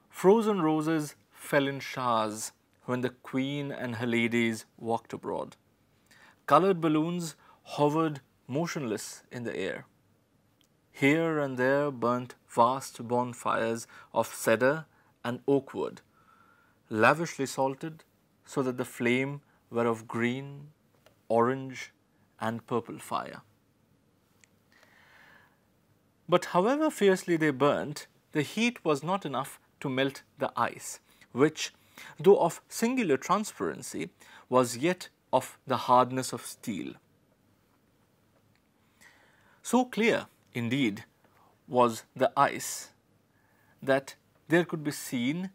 Frozen roses fell in showers when the queen and her ladies walked abroad. Colored balloons hovered motionless in the air. Here and there burnt vast bonfires of cedar and oak wood, lavishly salted so that the flame were of green orange and purple fire. But however fiercely they burnt, the heat was not enough to melt the ice, which, though of singular transparency, was yet of the hardness of steel. So clear, indeed, was the ice that there could be seen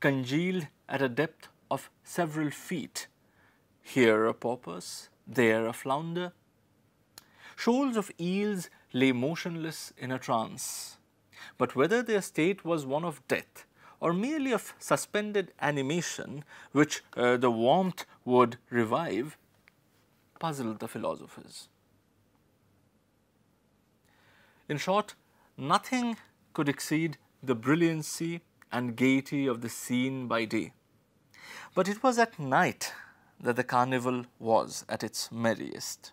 congealed at a depth of several feet, here a porpoise, there a flounder. Shoals of eels lay motionless in a trance. But whether their state was one of death or merely of suspended animation, which uh, the warmth would revive, puzzled the philosophers. In short, nothing could exceed the brilliancy and gaiety of the scene by day. But it was at night that the carnival was at its merriest.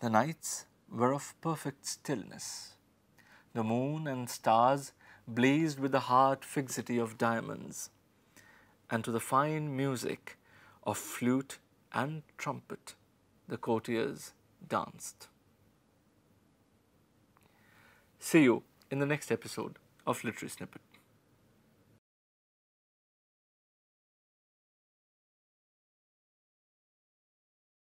The nights were of perfect stillness. The moon and stars blazed with the hard fixity of diamonds, and to the fine music of flute and trumpet the courtiers danced. See you in the next episode of Literary Snippet.